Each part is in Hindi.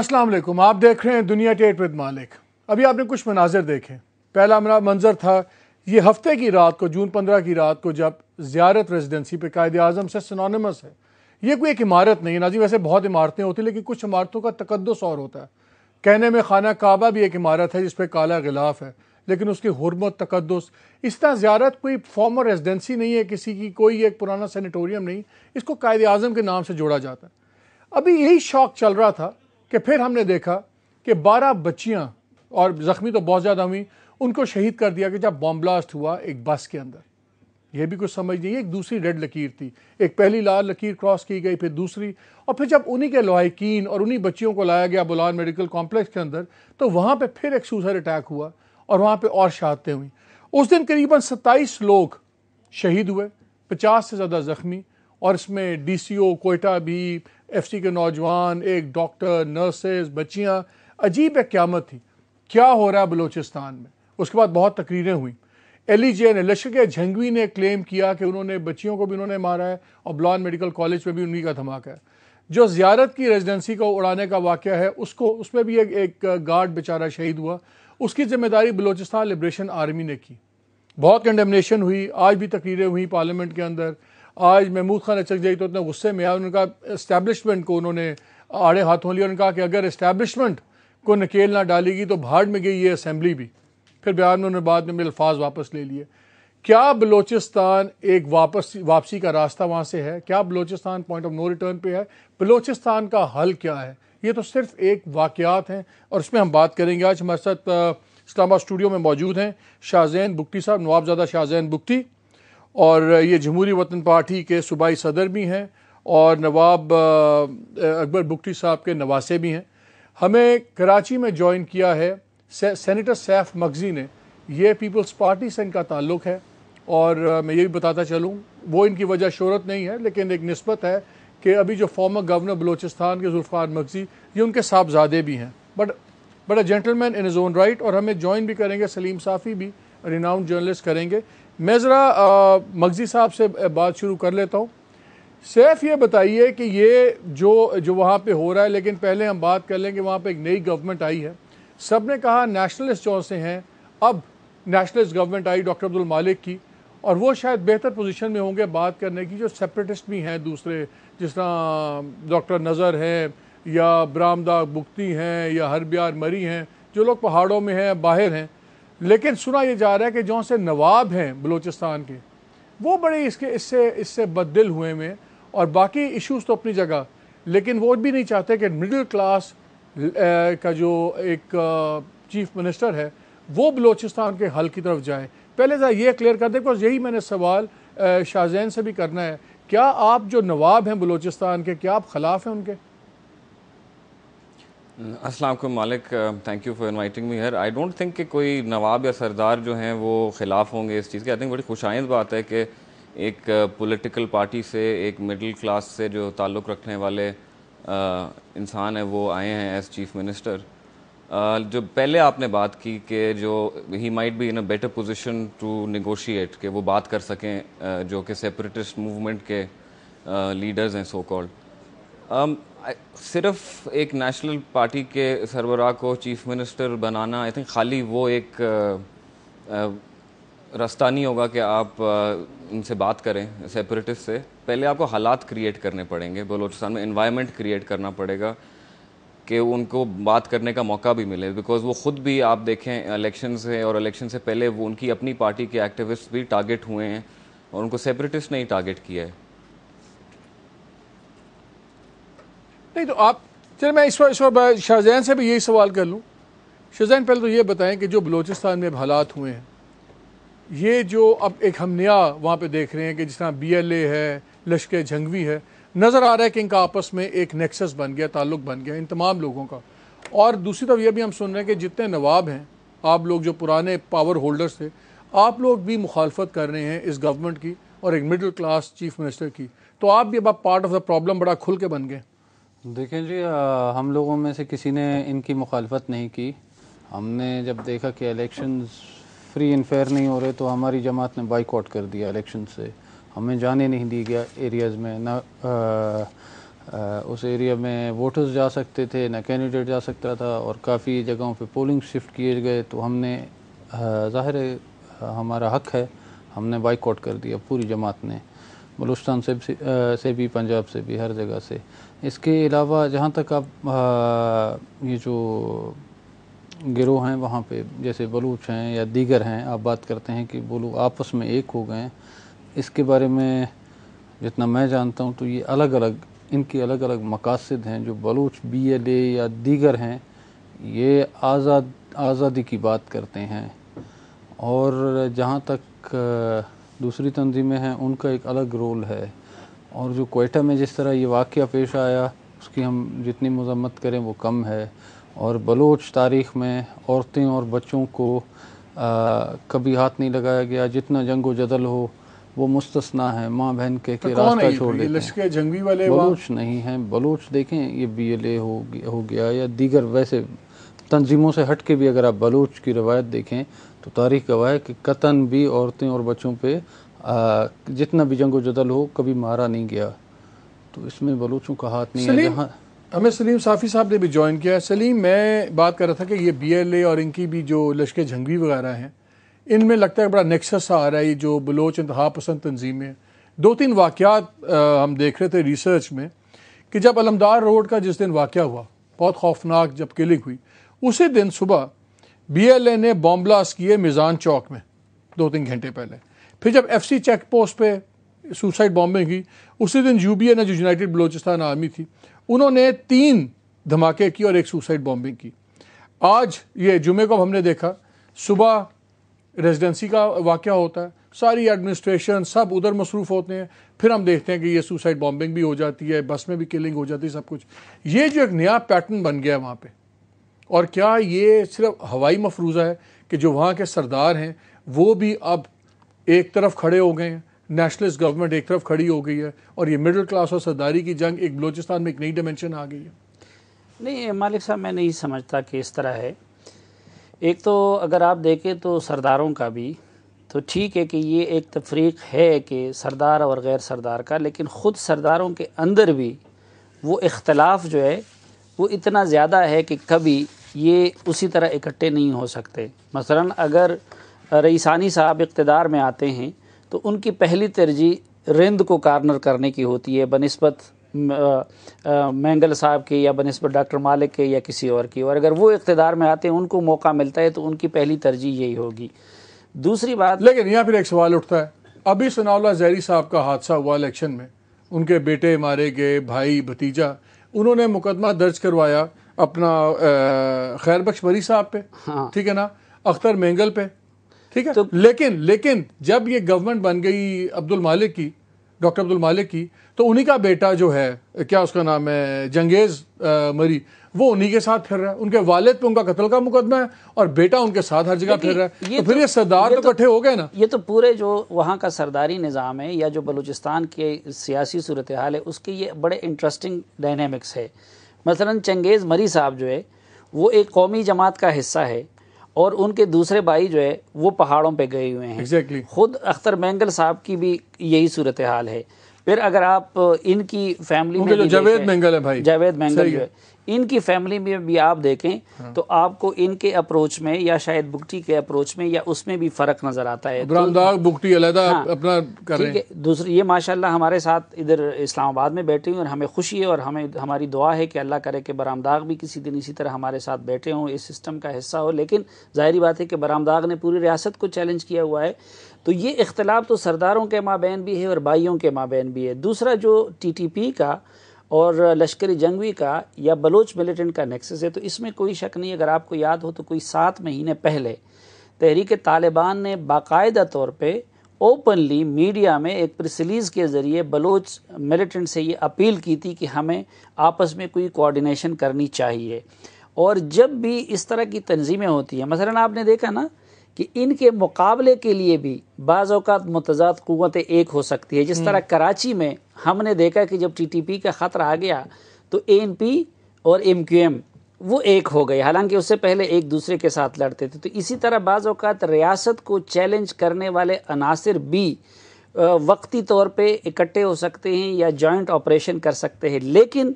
अस्सलाम वालेकुम आप देख रहे हैं दुनिया टेट विद मालिक अभी आपने कुछ मनाजिर देखे पहला मेरा मंजर था ये हफ्ते की रात को जून पंद्रह की रात को जब जियारत रेजिडेंसी पे कायद आजम से सिनोनिमस है ये कोई एक इमारत नहीं है नाजी वैसे बहुत इमारतें होती लेकिन कुछ इमारतों का तकदस और होता है कहने में खाना काबा भी एक इमारत है जिस पर काला गिलाफ है लेकिन उसकी हरमत तकदस इस तरह ज्यारत कोई फॉर्मर रेजिडेंसी नहीं है किसी की कोई एक पुराना सेनेटोरियम नहीं इसको कायद अजम के नाम से जोड़ा जाता है अभी यही शौक चल रहा था कि फिर हमने देखा कि 12 बच्चियां और ज़ख्मी तो बहुत ज़्यादा हुई उनको शहीद कर दिया गया जब बॉम्ब ब्लास्ट हुआ एक बस के अंदर यह भी कुछ समझ नहीं एक दूसरी रेड लकीर थी एक पहली लाल लकीर क्रॉस की गई फिर दूसरी और फिर जब उन्हीं के लहाकिन और उन्हीं बच्चियों को लाया गया बुलान मेडिकल कॉम्प्लेक्स के अंदर तो वहाँ पर फिर एक सुसाइड अटैक हुआ और वहाँ पर और शहादतें हुई उस दिन करीबन सत्ताईस लोग शहीद हुए पचास से ज़्यादा ज़ख्मी और इसमें डी सी ओ कोयटा भी एफसी के नौजवान एक डॉक्टर नर्सेज बच्चियाँ अजीब एक क्यामत थी क्या हो रहा है बलूचिस्तान में उसके बाद बहुत तकरीरें हुई एली जे ने लश्कर झंगवी ने क्लेम किया कि उन्होंने बच्चियों को भी उन्होंने मारा है और ब्लॉन मेडिकल कॉलेज में भी उन्हीं का धमाका है जो ज़्यारत की रेजिडेंसी को उड़ाने का वाक़ है उसको उसमें भी एक, एक गार्ड बेचारा शहीद हुआ उसकी जिम्मेदारी बलूचिस्तान लिब्रेशन आर्मी ने की बहुत कंडेमनेशन हुई आज भी तकरीरें हुई पार्लियामेंट के अंदर आज महमूद खान अचक अचकजई तो इतने गुस्से में आया उन्होंने कहा इस्टेबलिशमेंट को उन्होंने आड़े हाथों लिया उन्होंने कहा कि अगर इस्टेबलिशमेंट को नकेल ना डालेगी तो भाड़ में गई ये असम्बली भी फिर बयान में उन्होंने बाद में मेरे अल्फाज वापस ले लिए क्या बलोचिस्तान एक वापस वापसी का रास्ता वहाँ से है क्या Balochistan point of no return पे है बलोचिस्तान का हल क्या है ये तो सिर्फ एक वाकयात हैं और उसमें हम बात करेंगे आज हमारे साथ इस्लामाबाद स्टूडियो में मौजूद हैं शाहजैन बुकटी साहब नवाबजादा शाहजैन बुकटी और ये जमहूरी वतन पार्टी के सूबाई सदर भी हैं और नवाब अकबर बुकटी साहब के नवासे भी हैं हमें कराची में ज्वाइन किया है से, सेनेटर सैफ मगजी ने ये पीपल्स पार्टी से इनका ताल्लुक़ है और मैं ये भी बताता चलूँ वो इनकी वजह शहरत नहीं है लेकिन एक नस्बत है कि अभी जो फॉर्मर गवर्नर बलोचिस्तान के जुल्फ़ान मगजी ये उनके साहबजादे भी हैं but but a gentleman in his own right और हमें ज्वाइन भी करेंगे सलीम साफ़ी भी रिनाउंड जर्नलिस्ट करेंगे मैं ज़रा मगजी साहब से बात शुरू कर लेता हूँ सैफ ये बताइए कि ये जो जो वहाँ पे हो रहा है लेकिन पहले हम बात कर लें कि वहाँ पे एक नई गवर्नमेंट आई है सब ने कहा नेशनलिस्ट जो से हैं अब नेशनलिस्ट गवर्नमेंट आई डॉक्टर अब्दुल मालिक की और वो शायद बेहतर पोजीशन में होंगे बात करने की जो सेपरेटिस्ट भी हैं दूसरे जिस तरह डॉक्टर नज़र हैं या बरामदा बुक्ति हैं या हरबियार मरी हैं जो लोग पहाड़ों में हैं बाहर हैं लेकिन सुना यह जा रहा है कि जो से नवाब हैं बलूचिस्तान के वो बड़े इसके इससे इससे बददिल हुए में और बाकी इश्यूज तो अपनी जगह लेकिन वो भी नहीं चाहते कि मिडिल क्लास का जो एक चीफ मिनिस्टर है वो बलूचिस्तान के हल की तरफ जाए पहले ज़रा ये क्लियर कर दें बिकॉज यही मैंने सवाल शाहजैन से भी करना है क्या आप जो नवाब हैं बलूचिस्तान के क्या आप खिलाफ हैं उनके Aslam Malik thank you for inviting me here I don't think कि कोई नवाब या सरदार जो हैं वो खिलाफ होंगे इस चीज़ के आई थिंक बड़ी खुशाइंद बात है कि एक पॉलिटिकल पार्टी से एक मिडिल क्लास से जो ताल्लुक़ रखने वाले इंसान हैं वो आए हैं एज चीफ़ मिनिस्टर जो पहले आपने बात की कि जो he might be in a better position to negotiate कि वो बात कर सकें जो कि सेपरेटिस्ट मूवमेंट के लीडर्स हैं सो कॉल्ड सिर्फ एक नेशनल पार्टी के सरबरा को चीफ मिनिस्टर बनाना आई थिंक खाली वो एक uh, uh, रास्ता नहीं होगा कि आप उनसे uh, बात करें सेपरेटिस्ट से पहले आपको हालात क्रिएट करने पड़ेंगे बलोचिस्तान में इन्वायरमेंट क्रिएट करना पड़ेगा कि उनको बात करने का मौका भी मिले बिकॉज वो ख़ुद भी आप देखें इलेक्शन से और इलेक्शन से पहले वो उनकी अपनी पार्टी के एक्टिविस्ट भी टारगेट हुए हैं और उनको सेपरेटिस्ट ने ही टारगेट किया है नहीं तो आप चलिए मैं इस बार इस शाहजैन से भी यही सवाल कर लूँ शाहजैन पहले तो ये बताएं कि जो बलूचिस्तान में हालात हुए हैं ये जो अब एक हम नया वहाँ पर देख रहे हैं कि जिस तरह बी एल ए है लश्कर झंगवी है नज़र आ रहा है कि इनका आपस में एक नेक्सस बन गया ताल्लुक बन गया इन तमाम लोगों का और दूसरी तरफ यह भी हम सुन रहे हैं कि जितने नवाब हैं आप लोग जो पुराने पावर होल्डर्स थे आप लोग भी मुखालफत कर रहे हैं इस गवर्नमेंट की और एक मिडिल क्लास चीफ मिनिस्टर की तो आप भी अब पार्ट ऑफ द प्रॉब्लम बड़ा खुल के बन गए देखें जी आ, हम लोगों में से किसी ने इनकी मुखालफत नहीं की हमने जब देखा कि इलेक्शन फ्री एंड फेयर नहीं हो रहे तो हमारी जमात ने बाइकआउट कर दिया इलेक्शन से हमें जाने नहीं दी गया एरियाज़ में ना आ, आ, उस एरिया में वोटर्स जा सकते थे ना कैंडिडेट जा सकता था और काफ़ी जगहों पे पोलिंग शिफ्ट किए गए तो हमने ज़ाहिर हमारा हक है हमने बाइकआउट कर दिया पूरी जमात ने बलूचस्तान से भी से भी पंजाब से भी हर जगह से इसके अलावा जहाँ तक आप ये जो गिरोह हैं वहाँ पे जैसे बलूच हैं या दीगर हैं आप बात करते हैं कि बोलो आपस में एक हो गए इसके बारे में जितना मैं जानता हूँ तो ये अलग अलग इनके अलग अलग मकासद हैं जो बलूच बी एल ए या दीगर हैं ये आज़ाद आज़ादी की बात करते हैं और जहाँ तक दूसरी तनजीमें हैं उनका एक अलग रोल है और जो कोयटा में जिस तरह ये वाक़ पेश आया उसकी हम जितनी मजम्मत करें वो कम है और बलोच तारीख़ में औरतें और बच्चों को आ, कभी हाथ नहीं लगाया गया जितना जंग व जदल हो वो मुस्तना है माँ बहन कह के तो रास्ता छोड़ लेते हैं जंगी वाले बलोच नहीं है बलोच देखें ये बी एल ए हो गया या दीगर वैसे तंजीमों से हट के भी अगर आप बलोच की रवायत देखें तो तारीख गवाह है कि कतन भी औरतें और बच्चों पे आ, जितना भी जंग जदल हो कभी मारा नहीं गया तो इसमें बलूचों का हाथ नहीं है जहाँ हमें सलीम साफ़ी साहब ने भी ज्वाइन किया है सलीम मैं बात कर रहा था कि ये बीएलए और इनकी भी जो लश्कर झंगवी वगैरह हैं इनमें लगता है बड़ा नेक्सस आ रहा है ये जो बलोच इंतहा पसंद तनजीमें दो तीन वाक़ात हम देख रहे थे रिसर्च में कि जब अलमदार रोड का जिस दिन वाक़ हुआ बहुत खौफनाक जब किलिंग हुई उसी दिन सुबह बीएलए ने बॉम्ब ब्लास्ट किए मिज़ान चौक में दो तीन घंटे पहले फिर जब एफसी चेक पोस्ट पे सुसाइड बॉम्बिंग हुई उसी दिन यूबीए ने जो यूनाइटेड बलोचिस्तान आर्मी थी उन्होंने तीन धमाके की और एक सुसाइड बॉम्बिंग की आज ये जुमे को हमने देखा सुबह रेजिडेंसी का वाक़ होता है सारी एडमिनिस्ट्रेशन सब उधर मसरूफ़ होते हैं फिर हम देखते हैं कि ये सुसाइड बॉम्बिंग भी हो जाती है बस में भी किलिंग हो जाती है सब कुछ ये जो एक नया पैटर्न बन गया है वहाँ पर और क्या ये सिर्फ हवाई मफरूज़ा है कि जो वहाँ के सरदार हैं वो भी अब एक तरफ खड़े हो गए हैं नेशनलिस्ट गवर्नमेंट एक तरफ खड़ी हो गई है और ये मिडिल क्लास और सरदारी की जंग एक बलोचिस्तान में एक नई डायमेंशन आ गई है नहीं मालिक साहब मैं नहीं समझता कि इस तरह है एक तो अगर आप देखें तो सरदारों का भी तो ठीक है कि ये एक तफरीक है कि सरदार और गैर सरदार का लेकिन ख़ुद सरदारों के अंदर भी वो इख्तलाफ जो है वो इतना ज़्यादा है कि कभी ये उसी तरह इकट्ठे नहीं हो सकते मसलन अगर रईसानी साहब इकतदार में आते हैं तो उनकी पहली तरजीह रिंद को कार्नर करने की होती है बनस्बत मैंगल साहब के या बनस्बत डॉक्टर मालिक के या किसी और की और अगर वो इकतदार में आते हैं उनको मौका मिलता है तो उनकी पहली तरजीह यही होगी दूसरी बात लेकिन यहाँ फिर एक सवाल उठता है अभी सुनावला जहरी साहब का हादसा हुआ इलेक्शन में उनके बेटे मारे गए भाई भतीजा उन्होंने मुकदमा दर्ज करवाया अपना खैर बख्श मरी साहब पे हाँ। ठीक है ना अख्तर मेंगल पे ठीक है तो, लेकिन लेकिन जब ये गवर्नमेंट बन गई अब्दुल मालिक की डॉक्टर अब्दुल मालिक की तो उन्हीं का बेटा जो है क्या उसका नाम है जंगेज मरी वो उन्हीं के साथ फिर रहा है उनके वालिद पे उनका कत्ल का मुकदमा है और बेटा उनके साथ हर जगह फिर रहा है ये तो फिर तो- ये सरदार तो, तो इकट्ठे तो हो गए ना ये तो पूरे जो वहाँ का सरदारी निज़ाम है या जो बलूचिस्तान के सियासी सूरत हाल है उसके ये बड़े इंटरेस्टिंग डायनेमिक्स है मसला चंगेज़ मरी साहब जो है वो एक कौमी जमात का हिस्सा है और उनके दूसरे भाई जो है वो पहाड़ों पर गए हुए हैं exactly. खुद अख्तर मैंगल साहब की भी यही सूरत हाल है फिर अगर आप इनकी फैमिली में जावेद मैंगल है भाई जावेद मैंगल जो है इनकी फैमिली में भी आप देखें हाँ। तो आपको इनके अप्रोच में या शायद बुकटी के अप्रोच में या उसमें भी फर्क नजर आता है तो, बुकटी अलहदा हाँ, अपना कर रहे हैं दूसरी ये माशाल्लाह हमारे साथ इधर इस्लामाबाद में बैठे हुए और हमें खुशी है और हमें हमारी दुआ है कि अल्लाह करे कि बरामदाग भी किसी दिन इसी तरह हमारे साथ बैठे हों इस सिस्टम का हिस्सा हो लेकिन जाहरी बात है कि बरामदाग ने पूरी रियासत को चैलेंज किया हुआ है तो ये इख्तलाफ तो सरदारों के माबेन भी है और भाइयों के माबेन भी है दूसरा जो टी टी पी का और लश्कर जंगवी का या बलोच मिलिटेंट का नेक्सस है तो इसमें कोई शक नहीं अगर आपको याद हो तो कोई सात महीने पहले तहरीक तालिबान ने बाकायदा तौर पर ओपनली मीडिया में एक प्रेस रिलीज़ के ज़रिए बलोच मिलिटेंट से ये अपील की थी कि हमें आपस में कोई कोऑर्डिनेशन करनी चाहिए और जब भी इस तरह की तंजीमें होती हैं मसलन आपने देखा ना कि इनके मुकाबले के लिए भी बाज़ अवत मतजाद क़वतें एक हो सकती है जिस हम्म। तरह कराची में हमने देखा कि जब टीटीपी का ख़तरा आ गया तो पी और एमक्यूएम वो एक हो गए हालांकि उससे पहले एक दूसरे के साथ लड़ते थे तो इसी तरह बाज़ अवत रियासत को चैलेंज करने वाले अनासर भी वक्ती तौर पर इकट्ठे हो सकते हैं या जॉइंट ऑपरेशन कर सकते हैं लेकिन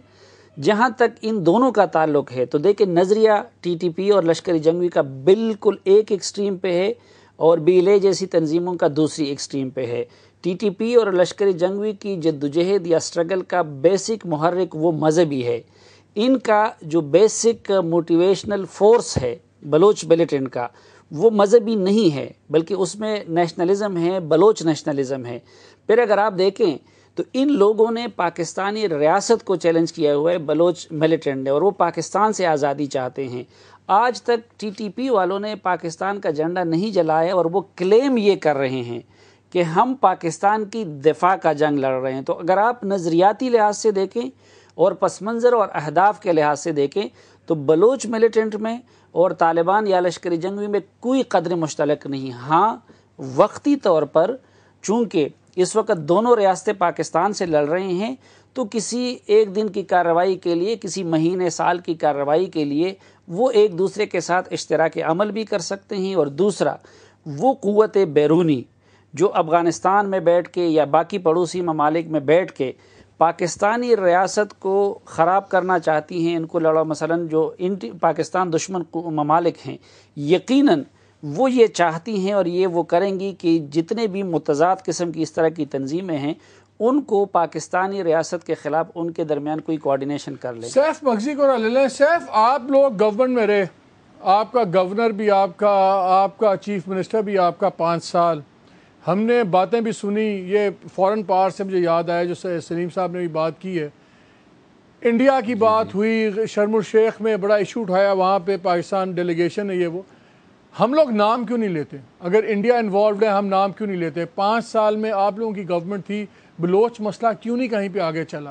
जहाँ तक इन दोनों का ताल्लुक है तो देखिए नज़रिया टीटीपी और लश्कर जंगवी का बिल्कुल एक एक्सट्रीम पे है और ए जैसी तंजीमों का दूसरी एक्सट्रीम पे है टीटीपी और लश्कर जंगवी की जद्दोजहद या स्ट्रगल का बेसिक महरक वो मजहबी है इनका जो बेसिक मोटिवेशनल फोर्स है बलोच मिलिटेंट का वो मजहबी नहीं है बल्कि उसमें नेशनलिज्म है बलोच नेशनलिज्म है फिर अगर आप देखें तो इन लोगों ने पाकिस्तानी रियासत को चैलेंज किया हुआ है बलोच मिलिटेंट ने और वो पाकिस्तान से आज़ादी चाहते हैं आज तक टीटीपी वालों ने पाकिस्तान का झंडा नहीं जलाया और वो क्लेम ये कर रहे हैं कि हम पाकिस्तान की दिफा का जंग लड़ रहे हैं तो अगर आप नज़रियाती लिहाज से देखें और पस मंज़र और अहदाफ के लिहाज से देखें तो बलोच मिलिटेंट में और तालिबान या लश्करी जंगवी में कोई कदर मुश्तलक नहीं हाँ वक्ती तौर पर चूँकि इस वक्त दोनों रियासतें पाकिस्तान से लड़ रहे हैं तो किसी एक दिन की कार्रवाई के लिए किसी महीने साल की कार्रवाई के लिए वो एक दूसरे के साथ इश्तराक अमल भी कर सकते हैं और दूसरा वो क़वत बैरूनी जो अफ़गानिस्तान में बैठ के या बाकी पड़ोसी ममालिक में बैठ के पाकिस्तानी रियासत को ख़राब करना चाहती हैं इनको लड़ा मसलन जो इन पाकिस्तान दुश्मन ममालिक हैं यकीनन वो ये चाहती हैं और ये वो करेंगी कि जितने भी मुतजाद किस्म की इस तरह की तंजीमें हैं उनको पाकिस्तानी रियासत के खिलाफ उनके दरमियान कोई कोऑर्डिनेशन कर ले सैफ मकजी को ले लें सैफ आप लोग गवर्नमेंट में रहे आपका गवर्नर भी आपका आपका चीफ मिनिस्टर भी आपका पाँच साल हमने बातें भी सुनी ये फॉरेन पावर से मुझे याद आया जो सलीम साहब ने भी बात की है इंडिया की बात हुई शर्म शेख में बड़ा इशू उठाया वहाँ पे पाकिस्तान डेलीगेशन है ये वो हम लोग नाम क्यों नहीं लेते अगर इंडिया इन्वॉल्व है हम नाम क्यों नहीं लेते पाँच साल में आप लोगों की गवर्नमेंट थी बलोच मसला क्यों नहीं कहीं पे आगे चला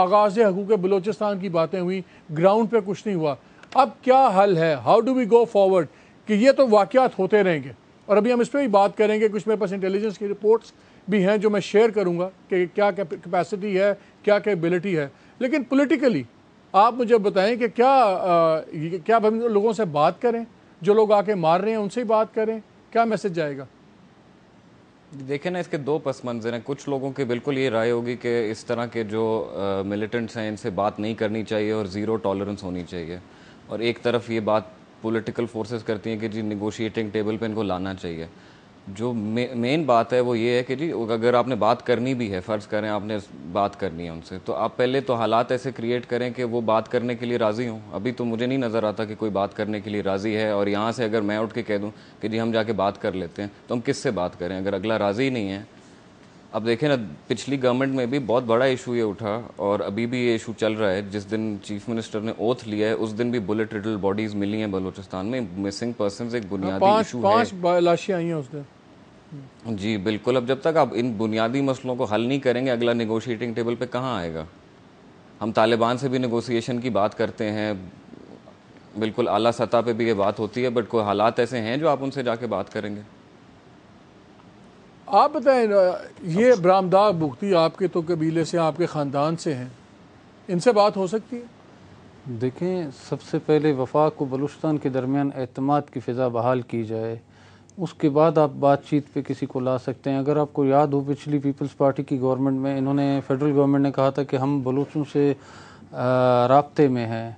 आगाज़ हकूक बलोचिस्तान की बातें हुई ग्राउंड पे कुछ नहीं हुआ अब क्या हल है how do we go forward कि ये तो वाक़ात होते रहेंगे और अभी हम इस पर भी बात करेंगे कुछ मेरे पास इंटेलिजेंस की रिपोर्ट्स भी हैं जो मैं शेयर करूँगा कि क्या कैपेसिटी है क्या कैबिलिटी है लेकिन पोलिटिकली आप मुझे बताएं कि क्या आ, क्या हम लोगों से बात करें जो लोग आके मार रहे हैं उनसे ही बात करें क्या मैसेज जाएगा देखें ना इसके दो पस मंजर हैं कुछ लोगों की बिल्कुल ये राय होगी कि इस तरह के जो मिलिटेंट्स हैं इनसे बात नहीं करनी चाहिए और ज़ीरो टॉलरेंस होनी चाहिए और एक तरफ ये बात पॉलिटिकल फोर्सेस करती हैं कि जी निगोशिएटिंग टेबल पे इनको लाना चाहिए जो मेन बात है वो ये है कि जी अगर आपने बात करनी भी है फ़र्ज़ करें आपने बात करनी है उनसे तो आप पहले तो हालात ऐसे क्रिएट करें कि वो बात करने के लिए राज़ी हों अभी तो मुझे नहीं नज़र आता कि कोई बात करने के लिए राज़ी है और यहाँ से अगर मैं उठ के कह दूँ कि जी हम जाके बात कर लेते हैं तो हम किस से बात करें अगर अगला राज़ी नहीं है अब देखें ना पिछली गवर्नमेंट में भी बहुत बड़ा इशू ये उठा और अभी भी ये इशू चल रहा है जिस दिन चीफ मिनिस्टर ने ओथ लिया है उस दिन भी बुलेट रिडल बॉडीज मिली हैं बलूचिस्तान में मिसिंग पर्सन एक बुनियादी इशू हाँ, है लाशें आई हैं उस दिन हम्म। जी बिल्कुल अब जब तक आप इन बुनियादी मसलों को हल नहीं करेंगे अगला निगोशिएटिंग टेबल पे कहाँ आएगा हम तालिबान से भी निगोशिएशन की बात करते हैं बिल्कुल आला सतह पे भी ये बात होती है बट कोई हालात ऐसे हैं जो आप उनसे जाके बात करेंगे आप बताएं ये बरामदा बुख्ती आपके तो कबीले से आपके ख़ानदान से हैं इनसे बात हो सकती है देखें सबसे पहले वफाक व बलूचिस्तान के दरमियान अतमाद की फ़िज़ा बहाल की जाए उसके बाद आप बातचीत पे किसी को ला सकते हैं अगर आपको याद हो पिछली पीपल्स पार्टी की गवर्नमेंट में इन्होंने फेडरल गवर्नमेंट ने कहा था कि हम बलूचों से रबते में हैं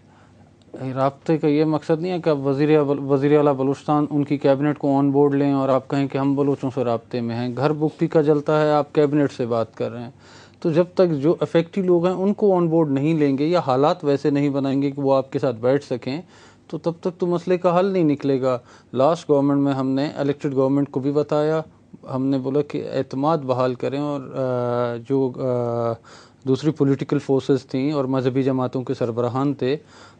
रबते का ये मकसद नहीं है कि आप वज़ी वजी अला बलूचस्तान उनकी कैबिनेट को ऑन बोर्ड लें और आप कहें कि हम बलूचों से रबते में हैं घर बुक्ति का जलता है आप कैबिनेट से बात कर रहे हैं तो जब तक जो अफेक्टिव लोग हैं उनको ऑन बोर्ड नहीं लेंगे या हालात वैसे नहीं बनाएंगे कि वो आपके साथ बैठ सकें तो तब तक तो मसले का हल नहीं निकलेगा लास्ट गवर्नमेंट में हमने इलेक्टेड गवर्नमेंट को भी बताया हमने बोला कि अतमाद बहाल करें और जो दूसरी पॉलिटिकल फोर्सेस थी और मजहबी जमातों के सरबराहान थे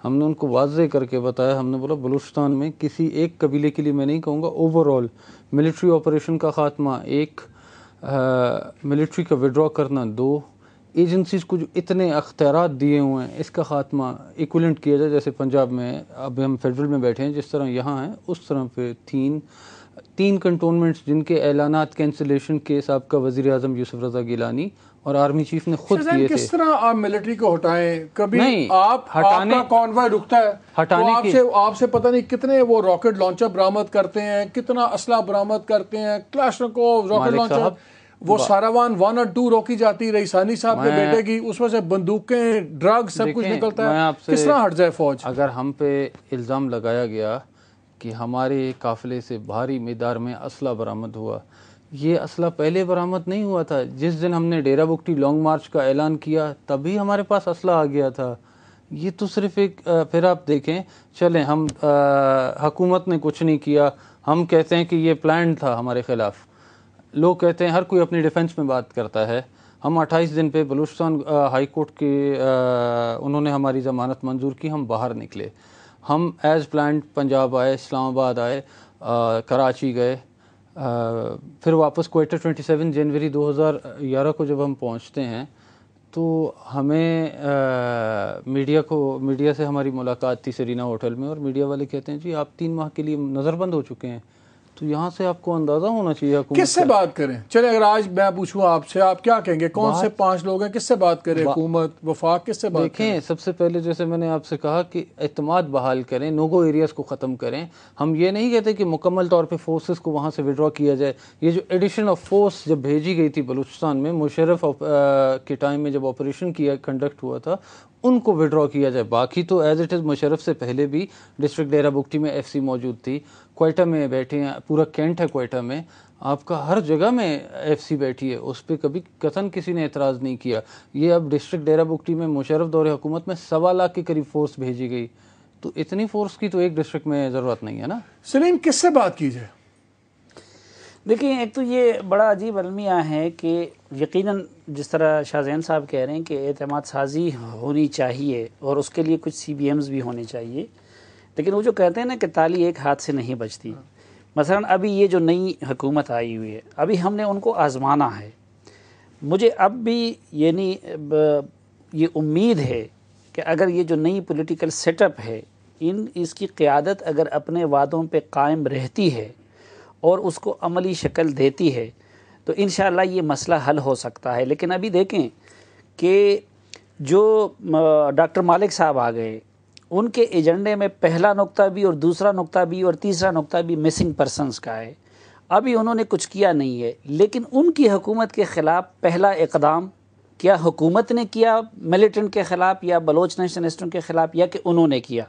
हमने उनको वाजे करके बताया हमने बोला बलूचिस्तान में किसी एक कबीले के लिए मैं नहीं कहूँगा ओवरऑल मिलिट्री ऑपरेशन का ख़ात्मा एक मिलिट्री का विड्रॉ करना दो एजेंसीज़ को जो इतने अख्तियार दिए हुए हैं इसका ख़ात्मा इक्वलेंट किया जाए जैसे पंजाब में अब हम फेडरल में बैठे हैं जिस तरह यहाँ हैं उस तरह पे तीन तीन कंटोनमेंट्स जिनके ऐलान कैंसिलेशन के सबका वज़ी अजम यूसुफ रज़ा गिलानी और आर्मी चीफ ने खुद किए किस तरह आप मिलिट्री को हटाएं कभी नहीं, आप हटाने आपका कॉन्वॉय रुकता है तो हटाने तो आपसे आपसे पता नहीं कितने वो रॉकेट लॉन्चर बरामद करते हैं कितना असला बरामद करते हैं क्लाशनकोव रॉकेट लॉन्चर वो सारावान वन और टू रोकी जाती रही सानी साहब के बेटे की उसमें से बंदूकें ड्रग सब कुछ निकलता है किस तरह हट जाए फौज अगर हम पे इल्ज़ाम लगाया गया कि हमारे काफिले से भारी मेदार में असला बरामद हुआ ये असला पहले बरामद नहीं हुआ था जिस दिन हमने डेरा बुकटी लॉन्ग मार्च का ऐलान किया तभी हमारे पास असला आ गया था ये तो सिर्फ एक फिर आप देखें चलें हम हकूमत ने कुछ नहीं किया हम कहते हैं कि ये प्लान था हमारे ख़िलाफ़ लोग कहते हैं हर कोई अपनी डिफेंस में बात करता है हम 28 दिन पे बलूचिस्तान हाई कोर्ट के उन्होंने हमारी ज़मानत मंजूर की हम बाहर निकले हम एज़ प्लान पंजाब आए इस्लामाबाद आए आ, कराची गए फिर वापस क्वेटा 27 जनवरी 2011 को जब हम पहुंचते हैं तो हमें आ, मीडिया को मीडिया से हमारी मुलाकात थी सरीना होटल में और मीडिया वाले कहते हैं जी आप तीन माह के लिए नज़रबंद हो चुके हैं तो यहाँ से आपको अंदाजा होना चाहिए किससे बात करें चले अगर आज मैं पूछूं आपसे आप क्या कहेंगे कौन से पांच लोग हैं किससे बात करें हुकूमत वफाक किससे बात देखें सबसे पहले जैसे मैंने आपसे कहा कि अतमाद बहाल करें नोगो एरियाज़ को ख़त्म करें हम ये नहीं कहते कि मुकम्मल तौर पर फोर्सेस को वहाँ से विड्रॉ किया जाए ये जो एडिशन ऑफ फोर्स जब भेजी गई थी बलूचिस्तान में मुशरफ के टाइम में जब ऑपरेशन किया कंडक्ट हुआ था उनको विड्रॉ किया जाए बाकी तो एज इट इज़ मुशरफ से पहले भी डिस्ट्रिक्ट डेरा बुकटी में एफसी मौजूद थी कोयटा में बैठे हैं पूरा कैंट है कोयटा में आपका हर जगह में एफसी बैठी है उस पर कभी कथन किसी ने एतराज़ नहीं किया ये अब डिस्ट्रिक्ट डेरा बुकटी में मुशरफ दौरे हुकूमत में सवा लाख के करीब फोर्स भेजी गई तो इतनी फोर्स की तो एक डिस्ट्रिक्ट में ज़रूरत नहीं है ना सलीम किससे बात की जाए देखिए एक तो ये बड़ा अजीब अलमिया है कि यकीनन जिस तरह शाहजैन साहब कह रहे हैं कि अहतमाद साजी होनी चाहिए और उसके लिए कुछ सी बी एम्स भी होने चाहिए लेकिन वो जो कहते हैं ना कि ताली एक हाथ से नहीं बचती मसलन अभी ये जो नई हुकूमत आई हुई है अभी हमने उनको आज़माना है मुझे अब भी यानी ये उम्मीद है कि अगर ये जो नई पॉलिटिकल सेटअप है इन इसकी क़्यादत अगर अपने वादों पे कायम रहती है और उसको अमली शक्ल देती है तो इन ये मसला हल हो सकता है लेकिन अभी देखें कि जो डॉक्टर मालिक साहब आ गए उनके एजेंडे में पहला नुक्ता भी और दूसरा नुक्ता भी और तीसरा नुक्ता भी मिसिंग पर्सनस का है अभी उन्होंने कुछ किया नहीं है लेकिन उनकी हुकूमत के ख़िलाफ़ पहला इकदाम क्या हुकूमत ने किया मिलिटेंट के ख़िलाफ़ या बलोच नेशनलिस्टों के ख़िलाफ़ या कि उन्होंने किया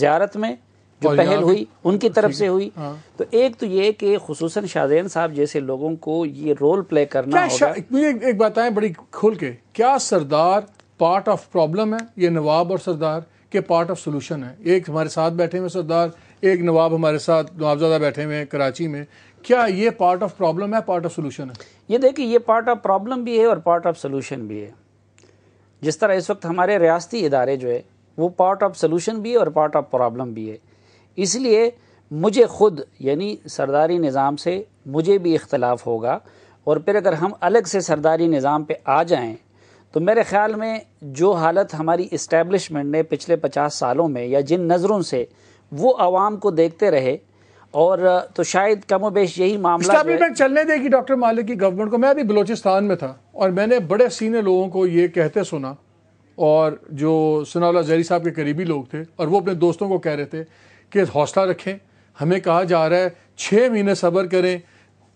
ज़्यारत में जो पहल हुई उनकी तरफ से हुई हाँ। तो एक तो ये कि खसूस शाहजैन साहब जैसे लोगों को ये रोल प्ले करना होगा एक, एक बात आए बड़ी खुल के क्या सरदार पार्ट ऑफ प्रॉब्लम है ये नवाब और सरदार के पार्ट ऑफ सोल्यूशन है एक हमारे साथ बैठे हुए सरदार एक नवाब हमारे साथ नवाबजादा बैठे हुए हैं कराची में क्या ये पार्ट ऑफ प्रॉब्लम है पार्ट ऑफ सोल्यूशन है ये देखिए ये पार्ट ऑफ प्रॉब्लम भी है और पार्ट ऑफ सोल्यूशन भी है जिस तरह इस वक्त हमारे रियासती इदारे जो है वो पार्ट ऑफ सोल्यूशन भी है और पार्ट ऑफ प्रॉब्लम भी है इसलिए मुझे ख़ुद यानी सरदारी निज़ाम से मुझे भी इख्तलाफ होगा और फिर अगर हम अलग से सरदारी निज़ाम पे आ जाएं तो मेरे ख़्याल में जो हालत हमारी इस्टेब्लिशमेंट ने पिछले पचास सालों में या जिन नज़रों से वो आवाम को देखते रहे और तो शायद कम बेश यही मामला चलने देगी डॉक्टर मालिक की गवर्नमेंट को मैं अभी बलोचिस्तान में था और मैंने बड़े सीनियर लोगों को ये कहते सुना और जो सनाउल्ला जहरी साहब के करीबी लोग थे और वो अपने दोस्तों को कह रहे थे कि हौसला रखें हमें कहा जा रहा है छः महीने सब्र करें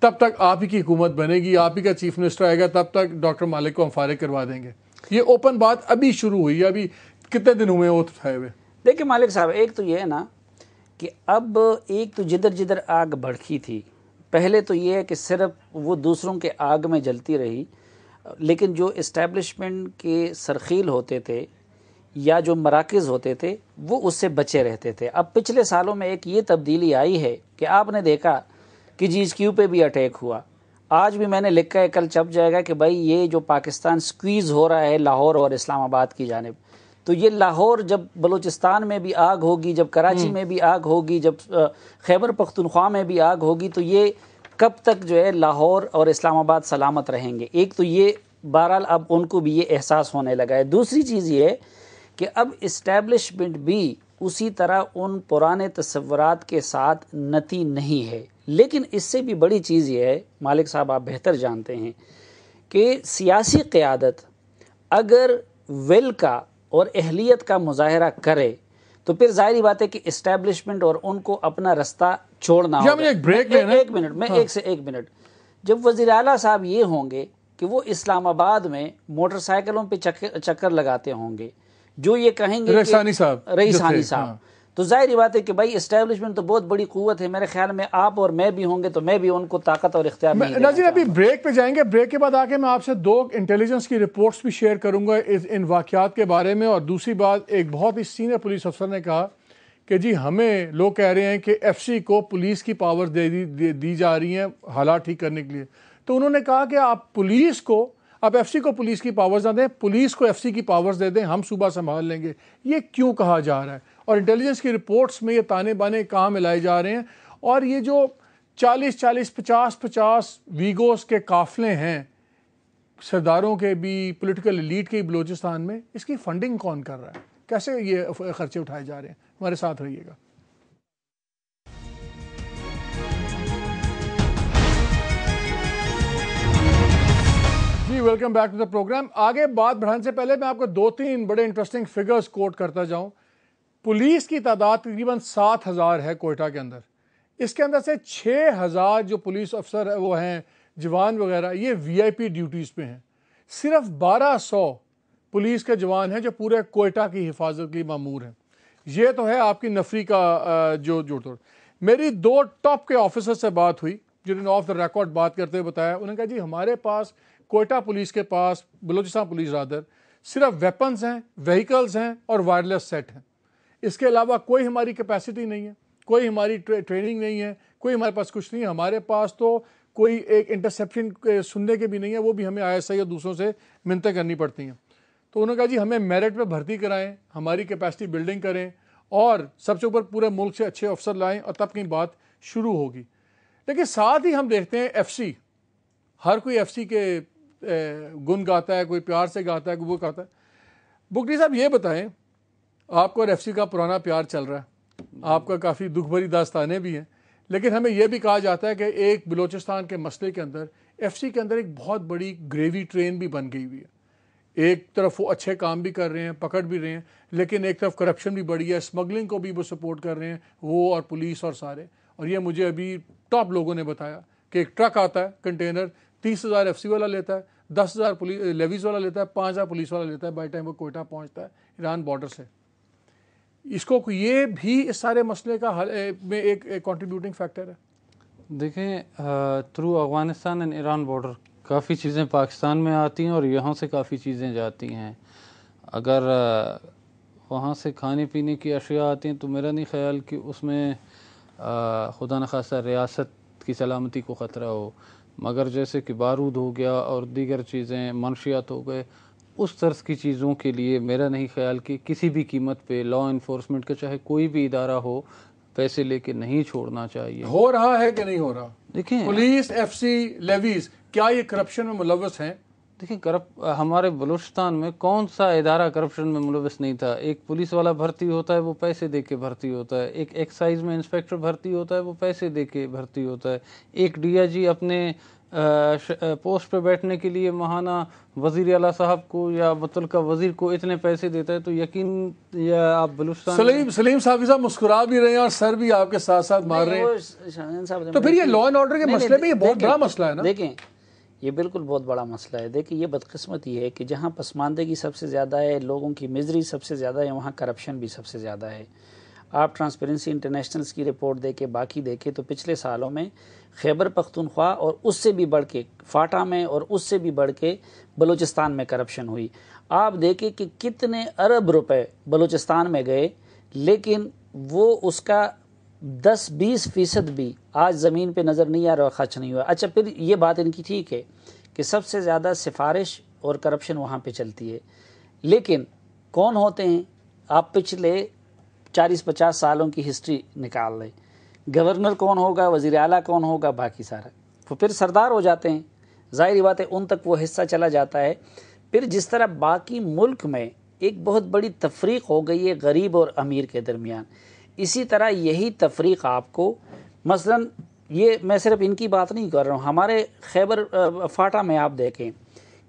तब तक आप ही की हुकूमत बनेगी आप ही का चीफ मिनिस्टर आएगा तब तक डॉक्टर मालिक को हम फारिग करवा देंगे ये ओपन बात अभी शुरू हुई है अभी कितने दिन हुए वो उठाए हुए देखिए मालिक साहब एक तो ये है ना कि अब एक तो जिधर जिधर आग भड़की थी पहले तो ये है कि सिर्फ वो दूसरों के आग में जलती रही लेकिन जो इस्टेब्लिशमेंट के सरखील होते थे या जो मराकज़ होते थे वो उससे बचे रहते थे अब पिछले सालों में एक ये तब्दीली आई है कि आपने देखा कि जी क्यू पे भी अटैक हुआ आज भी मैंने लिखा है कल चप जाएगा कि भाई ये जो पाकिस्तान स्क्वीज़ हो रहा है लाहौर और इस्लामाबाद की जानब तो ये लाहौर जब बलूचिस्तान में भी आग होगी जब कराची हम्म। में भी आग होगी जब खैबर पख्तनख्वा में भी आग होगी तो ये कब तक जो है लाहौर और इस्लामाबाद सलामत रहेंगे एक तो ये बहरहाल अब उनको भी ये एहसास होने लगा है दूसरी चीज़ ये है कि अब इस्टेब्लिशमेंट भी उसी तरह उन पुराने तस्वर के साथ नती नहीं है लेकिन इससे भी बड़ी चीज़ यह है मालिक साहब आप बेहतर जानते हैं कि सियासी क़्यादत अगर विल का और अहलीत का मुजाहरा करे तो फिर जाहिर बात है कि इस्टेब्लिशमेंट और उनको अपना रास्ता छोड़ना होगा एक ब्रेक लेना एक मिनट में हाँ। एक से एक मिनट जब वजीर अला साहब ये होंगे कि वो इस्लामाबाद में मोटरसाइकिलों पे चक्कर लगाते होंगे जो ये कहेंगे रईसानी साहब रईसानी हाँ। साहब तो जाहिर बात है कि भाई इस्टेब्लिशमेंट तो बहुत बड़ी कुत है मेरे ख्याल में आप और मैं भी होंगे तो मैं भी उनको ताकत और इख्तियार नाजिर अभी ब्रेक पे जाएंगे ब्रेक के बाद आके मैं आपसे दो इंटेलिजेंस की रिपोर्ट्स भी शेयर करूंगा इस इन वाक्यात के बारे में और दूसरी बात एक बहुत ही सीनियर पुलिस अफसर ने कहा कि जी हमें लोग कह रहे हैं कि एफ सी को पुलिस की पावर दे दी, दी जा रही है हालात ठीक करने के लिए तो उन्होंने कहा कि आप पुलिस को अब एफ को पुलिस की पावर्स ना दें पुलिस को एफ की पावर्स दे दें हम सूबा संभाल लेंगे ये क्यों कहा जा रहा है और इंटेलिजेंस की रिपोर्ट्स में ये ताने बाने कहाँ मिलाए जा रहे हैं और ये जो 40 40 50 50 वीगोस के काफले हैं सरदारों के भी पॉलिटिकल लीड के बलूचिस्तान में इसकी फंडिंग कौन कर रहा है कैसे ये खर्चे उठाए जा रहे हैं हमारे साथ रहिएगा जी welcome back to the programme आगे बात बढ़ाने से पहले मैं आपको दो तीन बड़े इंटरेस्टिंग फिगर्स कोट करता जाऊं पुलिस की तादाद तकरीबन सात हज़ार है कोयटा के अंदर इसके अंदर से छः हज़ार जो पुलिस अफसर है वो हैं जवान वगैरह ये वीआईपी ड्यूटीज़ पे हैं सिर्फ बारह सौ पुलिस के जवान हैं जो पूरे कोयटा की हिफाजत के लिए मामूर हैं ये तो है आपकी नफरी का जो जोड़ तोड़ मेरी दो टॉप के ऑफिसर से बात हुई जिन्होंने ऑफ द रिकॉर्ड बात करते हुए बताया उन्होंने कहा जी हमारे पास कोयटा पुलिस के पास बलोचिस्तान पुलिस रादर सिर्फ वेपन्स हैं व्हीकल्स हैं और वायरलेस सेट हैं इसके अलावा कोई हमारी कैपेसिटी नहीं है कोई हमारी ट्रे, ट्रेनिंग नहीं है कोई हमारे पास कुछ नहीं है हमारे पास तो कोई एक इंटरसेप्शन सुनने के भी नहीं है वो भी हमें आई और दूसरों से मिनतें करनी पड़ती हैं तो उन्होंने कहा जी हमें मेरिट पर भर्ती कराएं हमारी कैपेसिटी बिल्डिंग करें और सबसे ऊपर पूरे मुल्क से अच्छे अफसर लाएं और तब कहीं बात शुरू होगी लेकिन साथ ही हम देखते हैं सी हर कोई सी के गुन गाता है कोई प्यार से गाता है कोई वो गाता है बुकटी साहब ये बताएं आपको और एफ का पुराना प्यार चल रहा है आपका काफ़ी दुख भरी दास्तानें भी हैं लेकिन हमें यह भी कहा जाता है कि एक बलूचिस्तान के मसले के अंदर एफ के अंदर एक बहुत बड़ी ग्रेवी ट्रेन भी बन गई हुई है एक तरफ वो अच्छे काम भी कर रहे हैं पकड़ भी रहे हैं लेकिन एक तरफ करप्शन भी बढ़ी है स्मगलिंग को भी वो सपोर्ट कर रहे हैं वो और पुलिस और सारे और ये मुझे अभी टॉप लोगों ने बताया कि एक ट्रक आता है कंटेनर तीस हज़ार एफ वाला लेता है दस हज़ार पुलिस लेवीज़ वाला लेता है पाँच हज़ार पुलिस वाला लेता है बाई टाइम वो कोयटा पहुँचता है ईरान बॉर्डर से इसको ये भी इस सारे मसले का हल में एक कंट्रीब्यूटिंग फैक्टर है देखें through Afghanistan and Iran border काफ़ी चीज़ें पाकिस्तान में आती हैं और यहाँ से काफ़ी चीज़ें जाती हैं अगर वहाँ से खाने पीने की अशिया आती हैं तो मेरा नहीं ख्याल कि उसमें खुदा न खासा रियासत की सलामती को ख़तरा हो मगर जैसे कि बारूद हो गया और दीगर चीज़ें मनशियात हो गए उस तरह की चीज़ों के लिए मेरा नहीं ख्याल कि किसी भी कीमत पे लॉ इन्फोर्समेंट का चाहे कोई भी इदारा हो पैसे लेके नहीं छोड़ना चाहिए हो रहा है कि नहीं हो रहा देखिए पुलिस एफसी लेवीज क्या ये करप्शन में मुलवस हैं देखिए करप हमारे बलूचिस्तान में कौन सा इदारा करप्शन में मुलविस नहीं था एक पुलिस वाला भर्ती होता है वो पैसे दे के भर्ती होता है एक एक्साइज में इंस्पेक्टर भर्ती होता है वो पैसे दे के भर्ती होता है एक डीआईजी अपने पोस्ट पे बैठने के लिए महाना वजीर अला साहब को या मुतलका वजीर को इतने पैसे देता है तो यकीन या आप बलूचिस्तान सलीम सलीम साहब साहब मुस्कुरा भी रहे हैं और सर भी आपके साथ साथ मार रहे हैं तो फिर ये लॉ एंड ऑर्डर के मसले में ये बहुत बड़ा मसला है ना देखें ये बिल्कुल बहुत बड़ा मसला है देखिए ये बदकस्मती है कि जहाँ पसमानदगी सबसे ज़्यादा है लोगों की मिजरी सबसे ज़्यादा है वहाँ करप्शन भी सबसे ज़्यादा है आप ट्रांसपेरेंसी इंटरनेशनल्स की रिपोर्ट देखे बाकी देखे तो पिछले सालों में खैबर पख्तनख्वा और उससे भी बढ़ के फाटा में और उससे भी बढ़ के बलूचिस्तान में करप्शन हुई आप देखें कि कितने अरब रुपए बलूचिस्तान में गए लेकिन वो उसका दस बीस फीसद भी आज ज़मीन पे नज़र नहीं आ रहा खर्च नहीं हुआ अच्छा फिर ये बात इनकी ठीक है कि सबसे ज़्यादा सिफारिश और करप्शन वहाँ पे चलती है लेकिन कौन होते हैं आप पिछले चालीस पचास सालों की हिस्ट्री निकाल लें गवर्नर कौन होगा वज़ी अला कौन होगा बाकी सारा वो फिर सरदार हो जाते हैं ज़ाहिर बात है उन तक वो हिस्सा चला जाता है फिर जिस तरह बाकी मुल्क में एक बहुत बड़ी तफरीक हो गई है गरीब और अमीर के दरमियान इसी तरह यही तफरीक आपको मसलन ये मैं सिर्फ इनकी बात नहीं कर रहा हूँ हमारे खैबर फाटा में आप देखें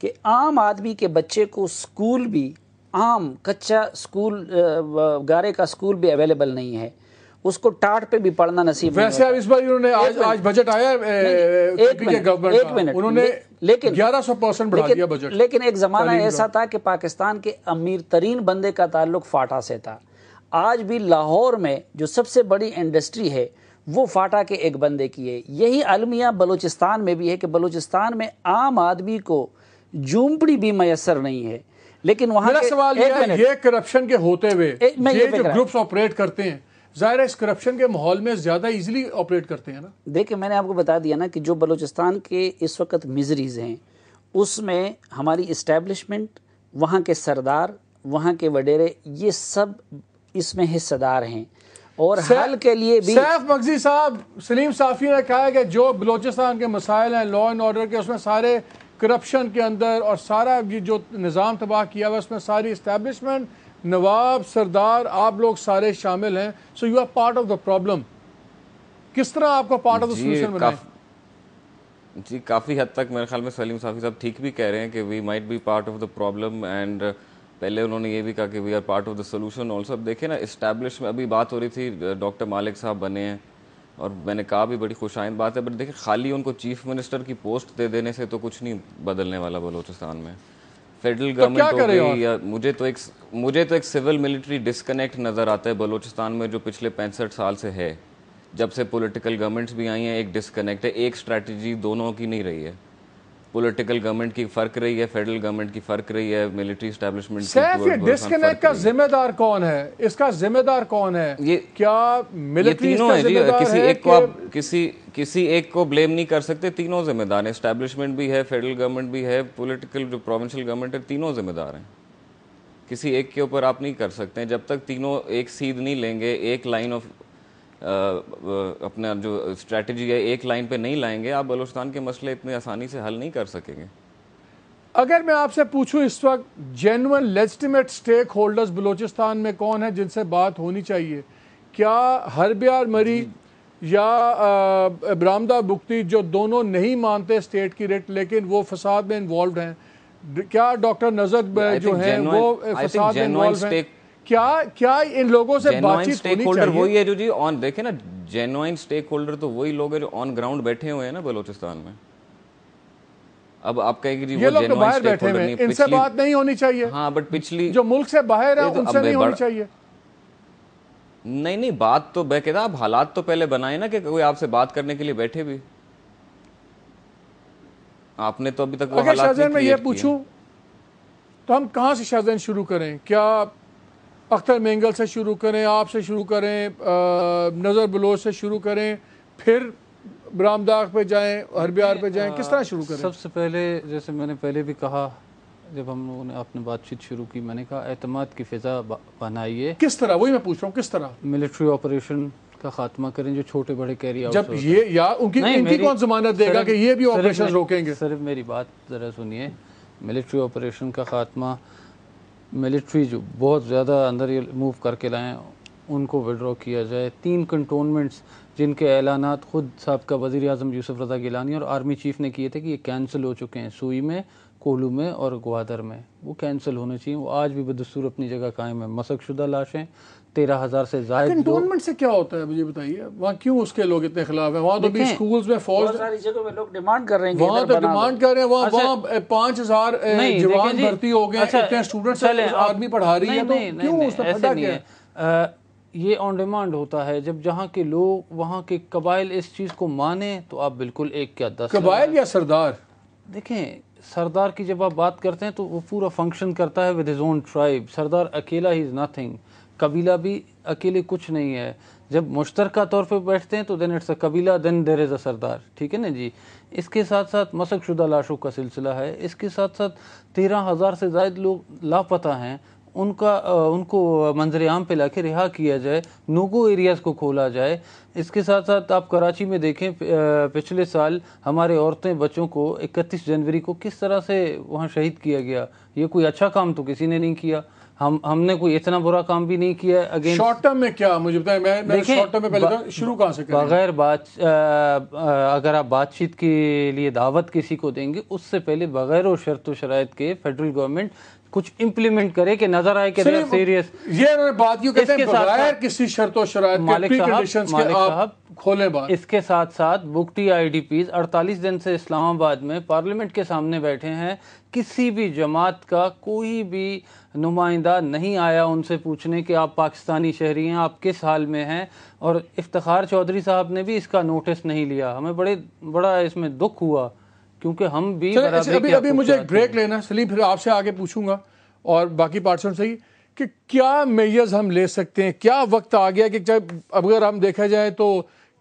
कि आम आदमी के बच्चे को स्कूल भी आम कच्चा स्कूल गारे का स्कूल भी अवेलेबल नहीं है उसको टाट पे भी पढ़ना नसीब वैसे अब इस बार इन्होंने आज आज बजट आया एक मिनट उन्होंने लेकिन 1100 परसेंट बढ़ा दिया बजट लेकिन एक जमाना ऐसा था कि पाकिस्तान के अमीर तरीन बंदे का ताल्लुक फाटा से था आज भी लाहौर में जो सबसे बड़ी इंडस्ट्री है वो फाटा के एक बंदे की है यही अलमिया बलूचिस्तान में भी है कि बलूचिस्तान में आम आदमी को झूमपड़ी भी मैसर नहीं है लेकिन वहां मेरा सवाल ये, ये करप्शन के होते हुए ये जो ग्रुप्स ऑपरेट करते हैं जाहिर है इस करप्शन के माहौल में ज़्यादा इजीली ऑपरेट करते हैं ना देखिए मैंने आपको बता दिया ना कि जो बलूचिस्तान के इस वक्त मिजरीज हैं उसमें हमारी इस्टेब्लिशमेंट वहाँ के सरदार वहाँ के वडेरे ये सब इसमें हिस्सेदार हैं और हल के लिए भी सैफ मगजी साहब सलीम साफी ने कहा है कि जो बलोचिस्तान के मसाइल हैं लॉ एंड ऑर्डर के उसमें सारे करप्शन के अंदर और सारा ये जो निज़ाम तबाह किया हुआ उसमें सारी इस्टेबलिशमेंट नवाब सरदार आप लोग सारे शामिल हैं so you are part of the problem किस तरह आपको पार्ट ऑफ द सोल्यूशन जी काफ़ी हद तक मेरे ख्याल में सलीम साफी साहब ठीक भी कह रहे हैं कि we might be part of the problem and पहले उन्होंने ये भी कहा कि we are part of the solution also अब देखे ना इस्टेब्लिश में अभी बात हो रही थी डॉक्टर मालिक साहब बने हैं और मैंने कहा भी बड़ी खुशाइंद बात है बट देखिए खाली उनको चीफ मिनिस्टर की पोस्ट दे देने से तो कुछ नहीं बदलने वाला बलोचिस्तान में फेडरल गवर्नमेंट तो हो गई या मुझे तो एक मुझे तो एक सिविल मिलिट्री डिस्कनेक्ट नज़र आता है बलोचिस्तान में जो पिछले पैंसठ साल से है जब से पॉलिटिकल गवर्नमेंट्स भी आई हैं एक डिस्कनेक्ट है एक स्ट्रैटेजी दोनों की नहीं रही है पॉलिटिकल गवर्नमेंट की फर्क रही है फेडरल गवर्नमेंट की फर्क रही है मिलिट्री स्टैब्लिशमेंट ये डिस्कनेक्ट का जिम्मेदार कौन है इसका जिम्मेदार कौन है ये क्या मिलिट्री है जी, किसी एक को आप किसी किसी एक को ब्लेम नहीं कर सकते तीनों जिम्मेदार हैं स्टैब्लिशमेंट भी है फेडरल गवर्नमेंट भी है पोलिटिकल जो प्रोविंशियल गवर्नमेंट है तीनों जिम्मेदार हैं किसी एक के ऊपर आप नहीं कर सकते जब तक तीनों एक सीध नहीं लेंगे एक लाइन ऑफ अपना जो स्ट्रेटजी है एक लाइन पे नहीं लाएंगे आप बलोचिस्तान के मसले इतनी आसानी से हल नहीं कर सकेंगे अगर मैं आपसे पूछूं इस वक्त genuine legitimate stakeholders Balochistan में कौन है जिनसे बात होनी चाहिए क्या हरबियार मरी या बरामदा बुख्ती जो दोनों नहीं मानते स्टेट की रेट लेकिन वो फसाद में इन्वॉल्व हैं क्या डॉक्टर नजर जो है वो फसाद में इन्वॉल्व हैं क्या क्या इन लोगों से बातचीत स्टेक होल्डर वही है जो जी ऑन देखे ना जेनुइन स्टेक होल्डर तो वही लोग हैं जो ऑन ग्राउंड बैठे हुए हैं ना बलोचिस्तान में अब आप कहेंगे जी ये लोग तो बाहर बैठे हुए हैं इनसे बात नहीं होनी चाहिए हाँ बट पिछली जो मुल्क से बाहर है तो उनसे नहीं होनी चाहिए नहीं नहीं बात तो मैं आप हालात तो पहले बनाए ना कि कोई आपसे बात करने के लिए बैठे भी आपने तो अभी तक अगर शाहजहन मैं ये पूछूं तो हम कहां से शाहजहन शुरू करें क्या अख्तर मैंगल से शुरू करें आप से शुरू करें नज़र बलोच से शुरू करें फिर बरामदाग पे जाएं हरबियार पे जाएं किस तरह शुरू करें सबसे पहले जैसे मैंने पहले भी कहा जब हम लोगों ने अपनी बातचीत शुरू की मैंने कहा अहतमाद की फ़िज़ा बनाइए किस तरह वही मैं पूछ रहा हूँ किस तरह मिलिट्री ऑपरेशन का खात्मा करें जो छोटे बड़े कैरियर जब ये या उनकी इनकी कौन जमानत देगा कि ये भी ऑपरेशन रोकेंगे सिर्फ मेरी बात ज़रा सुनिए मिलिट्री ऑपरेशन का खात्मा मिलिट्री जो बहुत ज़्यादा अंदर ये मूव करके लाएँ उनको विड्रॉ किया जाए तीन कंटोनमेंट्स जिनके ऐलान खुद सबका वज़ी अजम यूसुफ रजा गिलानी और आर्मी चीफ ने किए थे कि ये कैंसिल हो चुके हैं सूई में कोलू में और ग्वादर में वो कैंसिल होने चाहिए वो आज भी बदस्तूर अपनी जगह कायम है मसक शुदा लाशें तेरह हजार से ज्यादा कंटोनमेंट से क्या होता है मुझे बताइए वहाँ क्यों उसके लोग इतने खिलाफ है वहाँ तो भी स्कूल में फौज सारी जगह में लोग डिमांड तो कर रहे हैं वहाँ तो डिमांड कर रहे हैं वहाँ वहाँ पाँच हजार जवान भर्ती हो गए अच्छा, इतने स्टूडेंट्स आर्मी पढ़ा रही है तो क्यों ये ऑन डिमांड होता है जब जहाँ के लोग वहाँ के कबाइल इस चीज़ को माने तो आप बिल्कुल एक क्या दस कबाइल या सरदार देखें सरदार की जब आप बात करते हैं तो वो पूरा फंक्शन करता है विद हिज ओन ट्राइब सरदार अकेला ही इज़ नथिंग कबीला भी अकेले कुछ नहीं है जब मुश्तरका तौर पर बैठते हैं तो देन इट्स अ कबीला देन देर इज़ अ सरदार ठीक है ना जी इसके साथ साथ मशक़ शुदा लाशों का सिलसिला है इसके साथ साथ तेरह हज़ार से जायद लोग लापता हैं उनका उनको मंजर आम पे के रिहा किया जाए नोगो एरियाज़ को खोला जाए इसके साथ साथ आप कराची में देखें पिछले साल हमारे औरतें बच्चों को इकतीस जनवरी को किस तरह से वहाँ शहीद किया गया ये कोई अच्छा काम तो किसी ने नहीं किया हम हमने कोई इतना बुरा काम भी नहीं किया अगेन शॉर्ट टर्म में क्या मुझे बताएं मैं मैं शॉर्ट टर्म में पहले शुरू कहां से करें बगैर बात अगर आप बातचीत के लिए दावत किसी को देंगे उससे पहले बगैर और शर्त शरात के फेडरल गवर्नमेंट कुछ इम्प्लीमेंट करे कि नजर आए कि सीरियस ये बात क्यों कहते हैं बगैर किसी शर्त शरात मालिक साहब मालिक साहब खोले बात इसके साथ साथ बुकटी आईडीपीज अड़तालीस दिन से इस्लामाबाद में पार्लियामेंट के सामने बैठे हैं किसी भी जमात का कोई भी नुमाइंदा नहीं आया उनसे पूछने कि आप पाकिस्तानी शहरी हैं आप किस हाल में हैं और इफ्तार चौधरी साहब ने भी इसका नोटिस नहीं लिया हमें बड़े बड़ा इसमें दुख हुआ क्योंकि हम भी अच्छा, अभी अभी, अभी मुझे एक ब्रेक लेना सलीम फिर आपसे आगे पूछूंगा और बाकी पार्टनर से ही कि क्या मैयज हम ले सकते हैं क्या वक्त आ गया कि अगर हम देखा जाए तो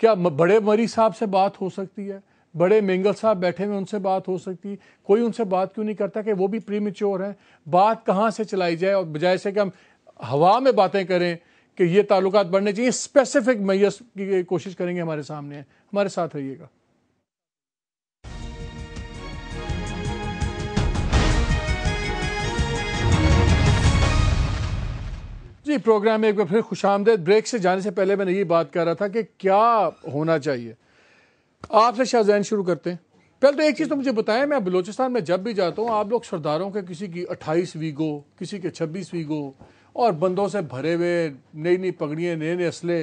क्या बड़े मरी साहब से बात हो सकती है बड़े मेंगल साहब बैठे हुए उनसे बात हो सकती कोई उनसे बात क्यों नहीं करता कि वो भी प्री मेच्योर हैं बात कहाँ से चलाई जाए और बजाय से कि हम हवा में बातें करें कि ये ताल्लुक बढ़ने चाहिए स्पेसिफिक मैस की कोशिश करेंगे हमारे सामने हमारे साथ रहिएगा जी प्रोग्राम में एक बार फिर खुश आमदेद ब्रेक से जाने से पहले मैंने ये बात कर रहा था कि क्या होना चाहिए आपसे शाहजैन शुरू करते हैं पहले तो एक चीज़ तो मुझे बताएं मैं बलोचिस्तान में जब भी जाता हूँ आप लोग सरदारों के किसी की अट्ठाईस वीगो किसी के छब्बीस वीगो और बंदों से भरे हुए नई नई पगड़ियाँ नए नए असले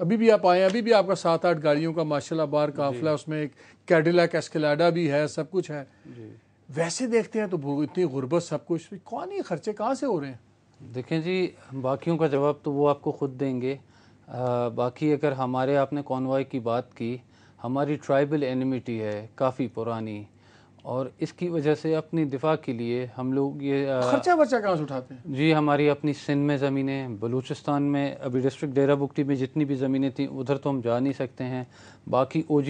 अभी भी आप आए अभी भी आपका सात आठ गाड़ियों का माशाल्लाह बार काफिला उसमें एक कैडिला एस्केलाडा भी है सब कुछ है वैसे देखते हैं तो इतनी गुर्बत सब कुछ कौन ये खर्चे कहाँ से हो रहे हैं देखें जी बाकियों का जवाब तो वो आपको खुद देंगे आ, बाकी अगर हमारे आपने कॉन्वाय की बात की हमारी ट्राइबल एनिमिटी है काफ़ी पुरानी और इसकी वजह से अपनी दिफा के लिए हम लोग ये खर्चा बच्चा कहाँ से उठाते हैं जी हमारी अपनी सिंध में ज़मीनें बलूचिस्तान में अभी डिस्ट्रिक्ट डेरा बुकटी में जितनी भी ज़मीनें थी उधर तो हम जा नहीं सकते हैं बाकी ओ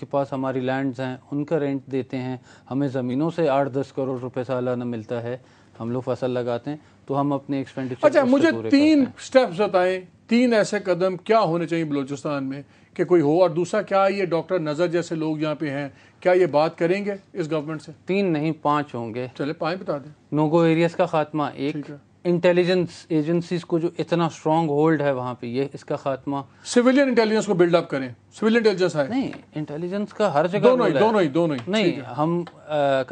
के पास हमारी लैंड्स हैं उनका रेंट देते हैं हमें ज़मीनों से आठ दस करोड़ रुपये सालाना मिलता है हम लोग फसल लगाते हैं तो हम अपने एक्सपेंडिचर अच्छा मुझे तीन स्टेप्स बताएं तीन ऐसे कदम क्या होने चाहिए बलूचिस्तान में कि कोई हो और दूसरा क्या ये डॉक्टर नज़र जैसे लोग यहाँ पे हैं क्या ये बात करेंगे इस गवर्नमेंट से तीन नहीं पांच होंगे चले पाँच बता दें नोगो एरियाज का खात्मा एक इंटेलिजेंस एजेंसीज को जो इतना स्ट्रांग होल्ड है वहाँ पे ये इसका खात्मा सिविलियन इंटेलिजेंस को बिल्डअप करें सिविल इंटेलिजेंस है नहीं इंटेलिजेंस का हर जगह दोनों दोनों ही दोनों ही नहीं हम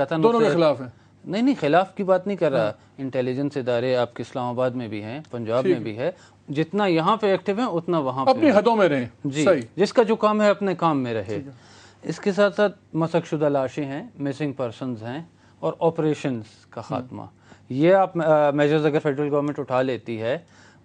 कथन दोनों के खिलाफ है नहीं नहीं खिलाफ की बात नहीं कर रहा इंटेलिजेंस हाँ। इदारे आपके इस्लामाबाद में भी हैं पंजाब में भी है जितना यहाँ पे एक्टिव है उतना वहाँ अपनी हदों में रहे जी सही। जिसका जो काम है अपने काम में रहे इसके साथ साथ मसकशुदा लाशें हैं मिसिंग पर्सन हैं और ऑपरेशन का हम्म। खात्मा ये आप मेजर्स अगर फेडरल गवर्नमेंट उठा लेती है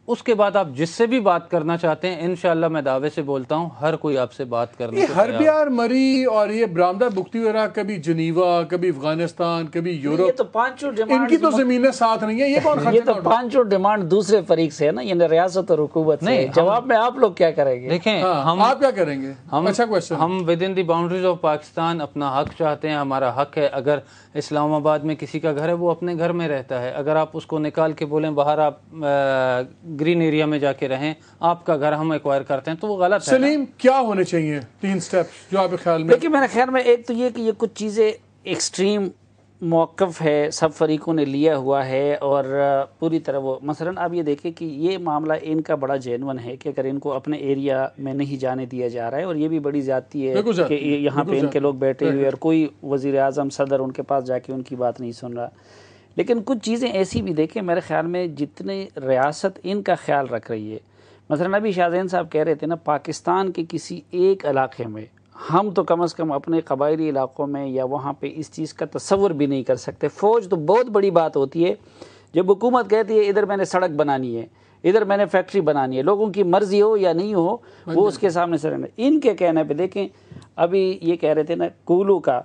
उसके बाद आप जिससे भी बात करना चाहते हैं इनशाला मैं दावे से बोलता हूँ हर कोई आपसे बात करना ये हर बिहार मरी और ये ब्रामदा बुखती बुख्तीवरा कभी जनीवा कभी अफगानिस्तान कभी यूरोप ये तो पांचों डिमांड इनकी तो जमीनें साथ नहीं है ये कौन ये तो पांचों डिमांड दूसरे फरीक से है ना ये रियासत और हुकूमत नहीं जवाब में आप लोग क्या करेंगे देखें हाँ, हम आप क्या करेंगे हम अच्छा क्वेश्चन हम within the boundaries of Pakistan अपना हक चाहते हैं हमारा हक है अगर इस्लामाबाद में किसी का घर है वो अपने घर में रहता है अगर आप उसको निकाल के बोलें बाहर आप ग्रीन एरिया में जाके रहें आपका घर हम एक्वायर करते हैं तो वो गलत है सलीम क्या होने चाहिए तीन स्टेप्स जो आपके ख्याल में देखिए मेरे ख्याल में एक तो ये कि ये कुछ चीज़ें एक्सट्रीम मौक़ है सब फरीकों ने लिया हुआ है और पूरी तरह वो मसलन आप ये देखें कि ये मामला इनका बड़ा जेनवन है कि अगर इनको अपने एरिया में नहीं जाने दिया जा रहा है और ये भी बड़ी जाती है कि यहाँ पे इनके लोग बैठे हुए और कोई वज़ी अजम सदर उनके पास जाके उनकी बात नहीं सुन रहा लेकिन कुछ चीज़ें ऐसी भी देखें मेरे ख्याल में जितने रियासत इनका ख्याल रख रही है मसला अभी शाहजैन साहब कह रहे थे ना पाकिस्तान के किसी एक इलाके में हम तो कम अज़ कम अपने कबायली इलाक़ों में या वहाँ पे इस चीज़ का तस्वुर भी नहीं कर सकते फ़ौज तो बहुत बड़ी बात होती है जब हुकूमत कहती है इधर मैंने सड़क बनानी है इधर मैंने फैक्ट्री बनानी है लोगों की मर्ज़ी हो या नहीं हो वो उसके सामने रहना इनके कहने पर देखें अभी ये कह रहे थे ना कूलू का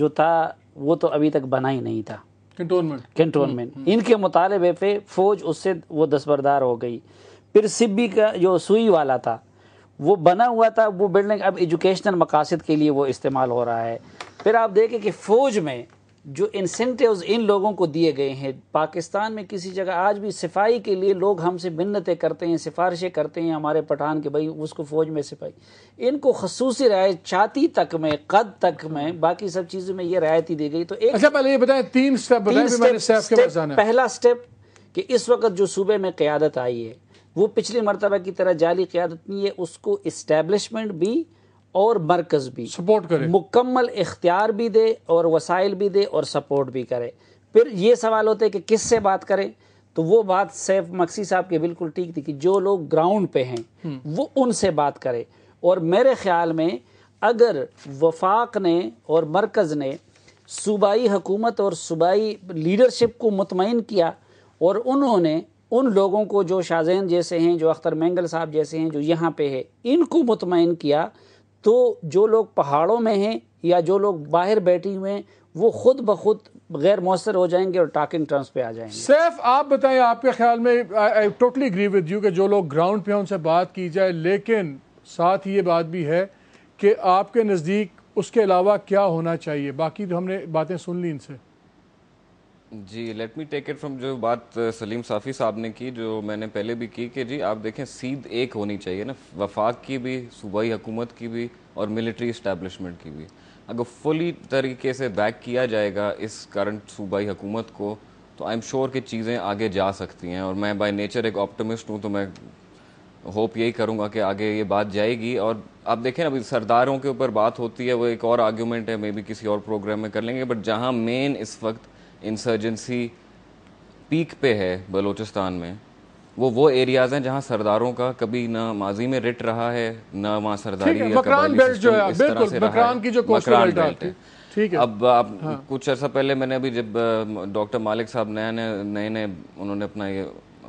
जो था वो तो अभी तक बना ही नहीं था कंटोनमेंट कंटोनमेंट hmm. hmm. इनके मुतालबे पे फ़ौज उससे वो दस्बरदार हो गई फिर सिब्बी का जो सुई वाला था वो बना हुआ था वो बिल्डिंग अब एजुकेशनल मकासद के लिए वो इस्तेमाल हो रहा है फिर आप देखें कि फ़ौज में जो इंसेंटिव्स इन लोगों को दिए गए हैं पाकिस्तान में किसी जगह आज भी सिफाई के लिए लोग हमसे मिन्नतें करते हैं सिफारिशें करते हैं हमारे पठान के भाई उसको फ़ौज में सिपाही इनको खसूस राय छाती तक में कद तक में बाकी सब चीज़ों में ये रियायत ही दी गई तो एक अच्छा पहले ये बताएं तीन स्टेप बताएं तीन स्टेप, स्टेप, स्टेप पहला स्टेप कि इस वक्त जो सूबे में क़्यादत आई है वो पिछली मरतबा की तरह जाली क़्यादत नहीं है उसको इस्टेब्लिशमेंट भी और मरकज भी सपोर्ट करे मुकम्मल इख्तियार भी दे और वसाइल भी दे और सपोर्ट भी करे फिर ये सवाल होते हैं कि किस से बात करें तो वो बात सैफ मक्सी साहब की बिल्कुल ठीक थी कि जो लोग ग्राउंड पे हैं हम्म। वो उनसे बात करें और मेरे ख्याल में अगर वफाक ने और मरकज़ ने सूबाई हुकूमत और सूबाई लीडरशिप को मुतमिन किया और उन्होंने उन लोगों को जो शाहजैन जैसे हैं जो अख्तर मैंगल साहब जैसे हैं जो यहाँ पे है इनको मुतमिन किया तो जो लोग पहाड़ों में हैं या जो लोग बाहर बैठे हुए हैं वो खुद ब खुद गैर मौसर हो जाएंगे और टाकिंग टर्म्स पे आ जाएंगे सैफ आप बताएं आपके ख्याल में I totally agree with you कि जो लोग ग्राउंड पे हैं उनसे बात की जाए लेकिन साथ ही ये बात भी है कि आपके नज़दीक उसके अलावा क्या होना चाहिए बाकी तो हमने बातें सुन ली इनसे जी let me take it from जो बात सलीम साफ़ी साहब ने की जो मैंने पहले भी की कि जी आप देखें सीध एक होनी चाहिए ना वफाक की भी सूबाई हुकूमत की भी और मिलिट्री इस्टेबलिशमेंट की भी अगर फुली तरीके से बैक किया जाएगा इस करंट सूबाई हुकूमत को तो आई एम श्योर कि चीज़ें आगे जा सकती हैं और मैं बाय नेचर एक ऑप्टमिस्ट हूँ तो मैं होप यही करूँगा कि आगे ये बात जाएगी और आप देखें अभी सरदारों के ऊपर बात होती है वो एक और आर्ग्यूमेंट है मे बी किसी और प्रोग्राम में कर लेंगे बट जहाँ मेन इस वक्त इंसर्जेंसी पीक पे है बलूचिस्तान में वो वो एरियाज हैं जहाँ सरदारों का कभी ना माजी में रिट रहा है ना वहाँ सरदारी है ठीक है अब आप हाँ। कुछ अर्सा पहले मैंने अभी जब डॉक्टर मालिक साहब नया नए नए नए उन्होंने अपना ये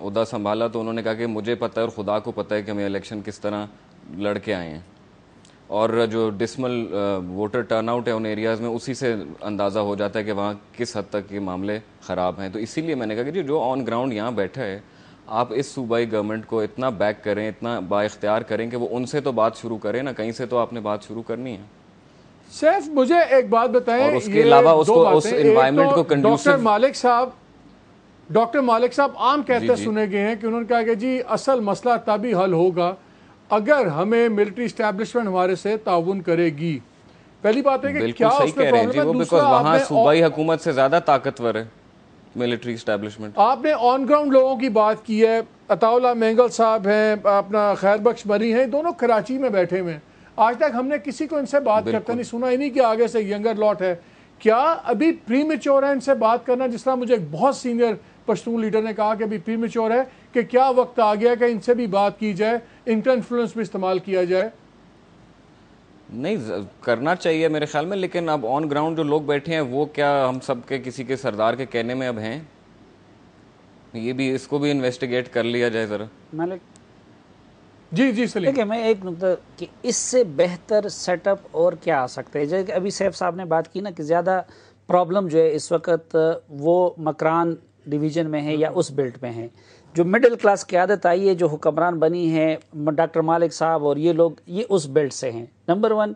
उदा संभाला तो उन्होंने कहा कि मुझे पता है और खुदा को पता है कि हम इलेक्शन किस तरह लड़के आए हैं और जो डिसमल वोटर टर्नआउट है उन एरियाज़ में उसी से अंदाज़ा हो जाता है कि वहाँ किस हद तक ये मामले ख़राब हैं तो इसीलिए मैंने कहा कि जी जो ऑन ग्राउंड यहाँ बैठा है आप इस सूबाई गवर्नमेंट को इतना बैक करें इतना बाख्तियार करें कि वो उनसे तो बात शुरू करें ना कहीं से तो आपने बात शुरू करनी है सैफ मुझे एक बात बताएं और उसके अलावा उसको उस एनवायरनमेंट को तो डॉक्टर मालिक साहब डॉक्टर मालिक साहब आम कहते सुने गए हैं कि उन्होंने कहा कि जी असल मसला तभी हल होगा अगर हमें मिलिट्री स्टैब्लिशमेंट हमारे से ताउन करेगी पहली बात है कि क्या सही कह रहे हैं जी वो बिकॉज वहाँ सूबाई हुकूमत से ज़्यादा ताकतवर है मिलिट्री स्टैब्लिशमेंट आपने ऑन ग्राउंड लोगों की बात की है अताउला मेंगल साहब हैं अपना खैर बख्श मरी हैं दोनों कराची में बैठे हुए हैं आज तक हमने किसी को इनसे बात करता नहीं सुना ही नहीं कि आगे से यंगर लॉट है क्या अभी प्री मेच्योर है इनसे बात करना जिस तरह मुझे एक बहुत सीनियर पश्तून लीडर ने कहा कि अभी प्री मेच्योर है कि क्या वक्त आ गया कि इनसे भी बात की जाए इनका इन्फ्लुएंस भी इस्तेमाल किया जाए नहीं करना चाहिए मेरे ख्याल में लेकिन अब ऑन ग्राउंड जो लोग बैठे हैं वो क्या हम सब के किसी के सरदार के कहने में अब हैं ये भी इसको भी इन्वेस्टिगेट कर लिया जाए ज़रा मालिक जी जी सलीम देखिए मैं एक नुकता कि इससे बेहतर सेटअप और क्या आ सकते हैं जैसे अभी सैफ साहब ने बात की ना कि ज़्यादा प्रॉब्लम जो है इस वक्त वो मकरान डिवीजन में है या हम्म। उस बेल्ट में है जो मिडिल क्लास क्यादत आई है जो हुक्मरान बनी है डॉक्टर मालिक साहब और ये लोग ये उस बेल्ट से हैं नंबर वन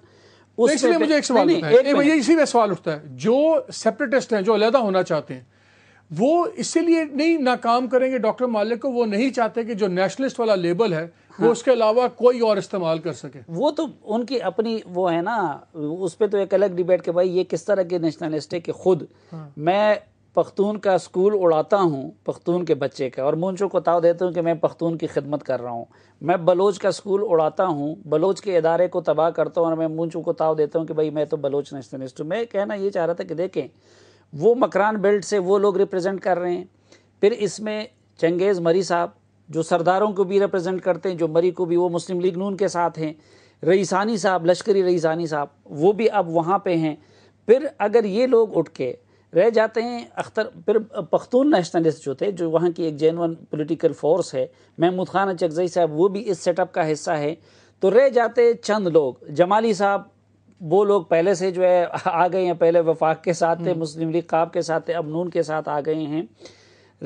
उसमें मुझे एक सवाल उठता है इसी में सवाल उठता है जो सेपरेटिस्ट हैं जो अलहदा होना चाहते हैं वो इसीलिए नहीं नाकाम करेंगे डॉक्टर मालिक को वो नहीं चाहते कि जो नेशनलिस्ट वाला लेबल है हाँ। वो उसके अलावा कोई और इस्तेमाल कर सके वो तो उनकी अपनी वो है ना उस पर तो एक अलग डिबेट के भाई ये किस तरह के नेशनलिस्ट है कि खुद हाँ। मैं पख्तून का स्कूल उड़ाता हूँ पख्तून के बच्चे का और मुंशो को ताव देता हूँ कि मैं पख्तून की खिदमत कर रहा हूँ मैं बलोच का स्कूल उड़ाता हूँ बलोच के इदारे को तबाह करता हूँ और मैं मुंशो को ताव देता हूँ कि भाई मैं तो बलोच नेशनलिस्ट हूँ तो मैं कहना ये चाह रहा था कि देखें वो मकरान बेल्ट से वो लोग रिप्रेजेंट कर रहे हैं फिर इसमें चंगेज़ मरी साहब जो सरदारों को भी रिप्रेजेंट करते हैं जो मरी को भी वो मुस्लिम लीग नून के साथ हैं रईसानी साहब लश्करी रईसानी साहब वो भी अब वहाँ पर हैं फिर अगर ये लोग उठ के रह जाते हैं अख्तर फिर पख्तून नेशनलिस्ट जो थे जो वहाँ की एक जेनवन पोलिटिकल फोर्स है महमूद खान चकजई साहब वो भी इस सेटअप का हिस्सा है तो रह जाते चंद लोग जमाली साहब वो लोग पहले से जो है आ गए हैं पहले वफाक के साथ थे हम्म। मुस्लिम लीग काब के साथ थे अब नून के साथ आ गए हैं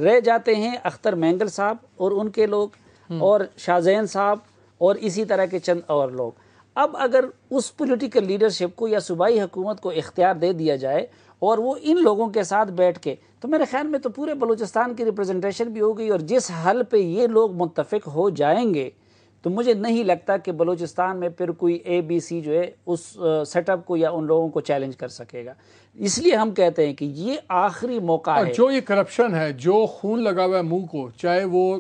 रह जाते हैं अख्तर मैंगल साहब और उनके लोग हम्म। और शाहजैन साहब और इसी तरह के चंद और लोग अब अगर उस पॉलिटिकल लीडरशिप को या सूबाई हुकूमत को इख्तियार दे दिया जाए और वो इन लोगों के साथ बैठ के तो मेरे ख्याल में तो पूरे बलूचिस्तान की रिप्रेजेंटेशन भी हो गई और जिस हल पे ये लोग मुतफिक हो जाएंगे तो मुझे नहीं लगता कि बलूचिस्तान में फिर कोई ए बी सी जो है उस सेटअप को या उन लोगों को चैलेंज कर सकेगा इसलिए हम कहते हैं कि ये आखिरी मौका है जो ये करप्शन है जो खून लगा हुआ है मुंह को चाहे वो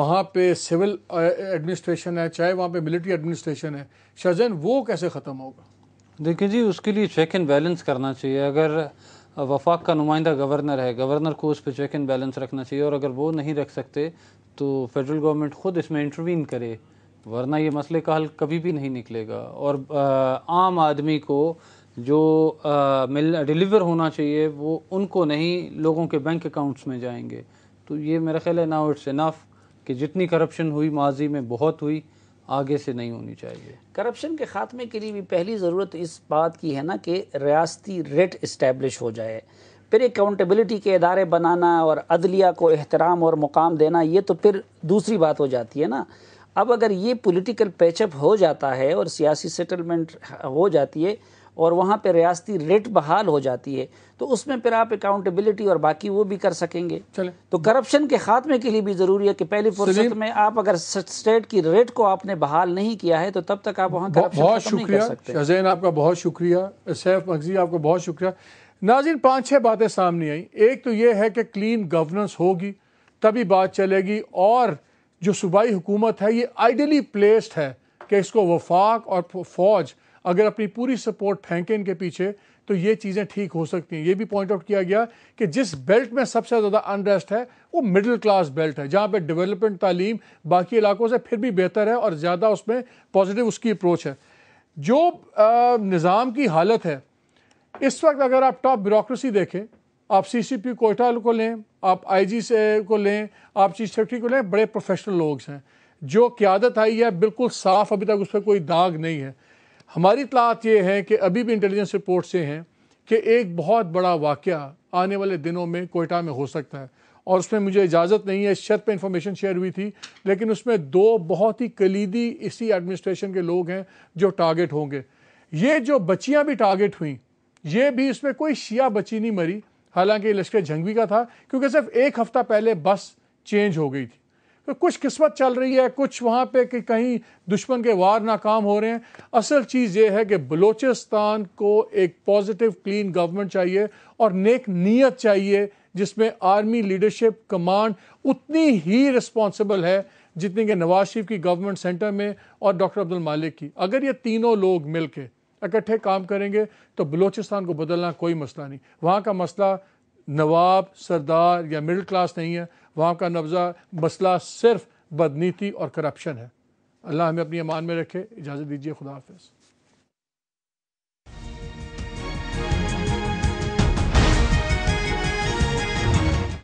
वहाँ पे सिविल एडमिनिस्ट्रेशन है चाहे वहाँ पे मिलिट्री एडमिनिस्ट्रेशन है शजन वो कैसे ख़त्म होगा देखिए जी उसके लिए चेक एंड बैलेंस करना चाहिए अगर वफाक का नुमाइंदा गवर्नर है गवर्नर को उस पर चेक एंड बैलेंस रखना चाहिए और अगर वो नहीं रख सकते तो फेडरल गवर्नमेंट ख़ुद इसमें इंटरवीन करे वरना ये मसले का हल कभी भी नहीं निकलेगा और आम आदमी को जो मिल डिलीवर होना चाहिए वो उनको नहीं लोगों के बैंक अकाउंट्स में जाएंगे तो ये मेरा ख्याल है नाउ इट्स इनफ कि जितनी करप्शन हुई माजी में बहुत हुई आगे से नहीं होनी चाहिए करप्शन के ख़ात्मे के लिए भी पहली ज़रूरत इस बात की है ना कि रियासती रेट इस्टेब्लिश हो जाए फिर अकाउंटेबिलिटी के इदारे बनाना और अदलिया को एहतराम और मुकाम देना ये तो फिर दूसरी बात हो जाती है ना अब अगर ये पॉलिटिकल पैचअप हो जाता है और सियासी सेटलमेंट हो जाती है और वहाँ पे रियासती रेट बहाल हो जाती है तो उसमें फिर आप अकाउंटेबिलिटी और बाकी वो भी कर सकेंगे चले तो करप्शन के खात्मे के लिए भी ज़रूरी है कि पहली फुर्सत में आप अगर स्टेट की रेट को आपने बहाल नहीं किया है तो तब तक आप वहाँ बहुत शुक्रिया शजैन आपका बहुत शुक्रिया सैफ मकजी आपका बहुत शुक्रिया नाजिन पाँच छः बातें सामने आई एक तो ये है कि क्लीन गवर्नेंस होगी तभी बात चलेगी और जो सूबाई हुकूमत है ये आइडियली प्लेस्ड है कि इसको वफाक और फौज अगर अपनी पूरी सपोर्ट फेंकें इनके पीछे तो ये चीज़ें ठीक हो सकती हैं ये भी पॉइंट आउट किया गया कि जिस बेल्ट में सबसे ज़्यादा अनरेस्ट है वो मिडिल क्लास बेल्ट है जहाँ पे डेवलपमेंट तालीम बाकी इलाकों से फिर भी बेहतर है और ज़्यादा उसमें पॉजिटिव उसकी अप्रोच है जो निज़ाम की हालत है इस वक्त अगर आप टॉप ब्यूरोसी देखें आप सी सी पी कोयटा को लें आप आई जी से को लें आप चीफ सेक्रेटरी को लें बड़े प्रोफेशनल लोग हैं जो क्यादत आई है बिल्कुल साफ अभी तक उस पर कोई दाग नहीं है हमारी इतलात ये है कि अभी भी इंटेलिजेंस रिपोर्ट से हैं कि एक बहुत बड़ा वाक़ आने वाले दिनों में कोयटा में हो सकता है और उसमें मुझे इजाज़त नहीं है इस शर्त पर इंफॉर्मेशन शेयर हुई थी लेकिन उसमें दो बहुत ही कलीदी इसी एडमिनिस्ट्रेशन के लोग हैं जो टारगेट होंगे ये जो बच्चियाँ भी टारगेट हुई ये भी इसमें कोई शिया बच्ची नहीं मरी हालांकि लश्कर झंगवी का था क्योंकि सिर्फ एक हफ़्ता पहले बस चेंज हो गई थी कुछ किस्मत चल रही है कुछ वहाँ पे कि कहीं दुश्मन के वार नाकाम हो रहे हैं असल चीज़ ये है कि बलूचिस्तान को एक पॉजिटिव क्लीन गवर्नमेंट चाहिए और नेक नीयत चाहिए जिसमें आर्मी लीडरशिप कमांड उतनी ही रिस्पॉन्सिबल है जितनी कि नवाज शरीफ की गवर्नमेंट सेंटर में और डॉक्टर अब्दुल मालिक की अगर ये तीनों लोग मिल के इकट्ठे काम करेंगे तो बलूचिस्तान को बदलना कोई मसला नहीं वहाँ का मसला नवाब सरदार या मिडिल क्लास नहीं है वहाँ का नब्ज़ा मसला सिर्फ बदनीति और करप्शन है अल्लाह हमें अपनी अमान में रखे इजाज़त दीजिए खुदाफिज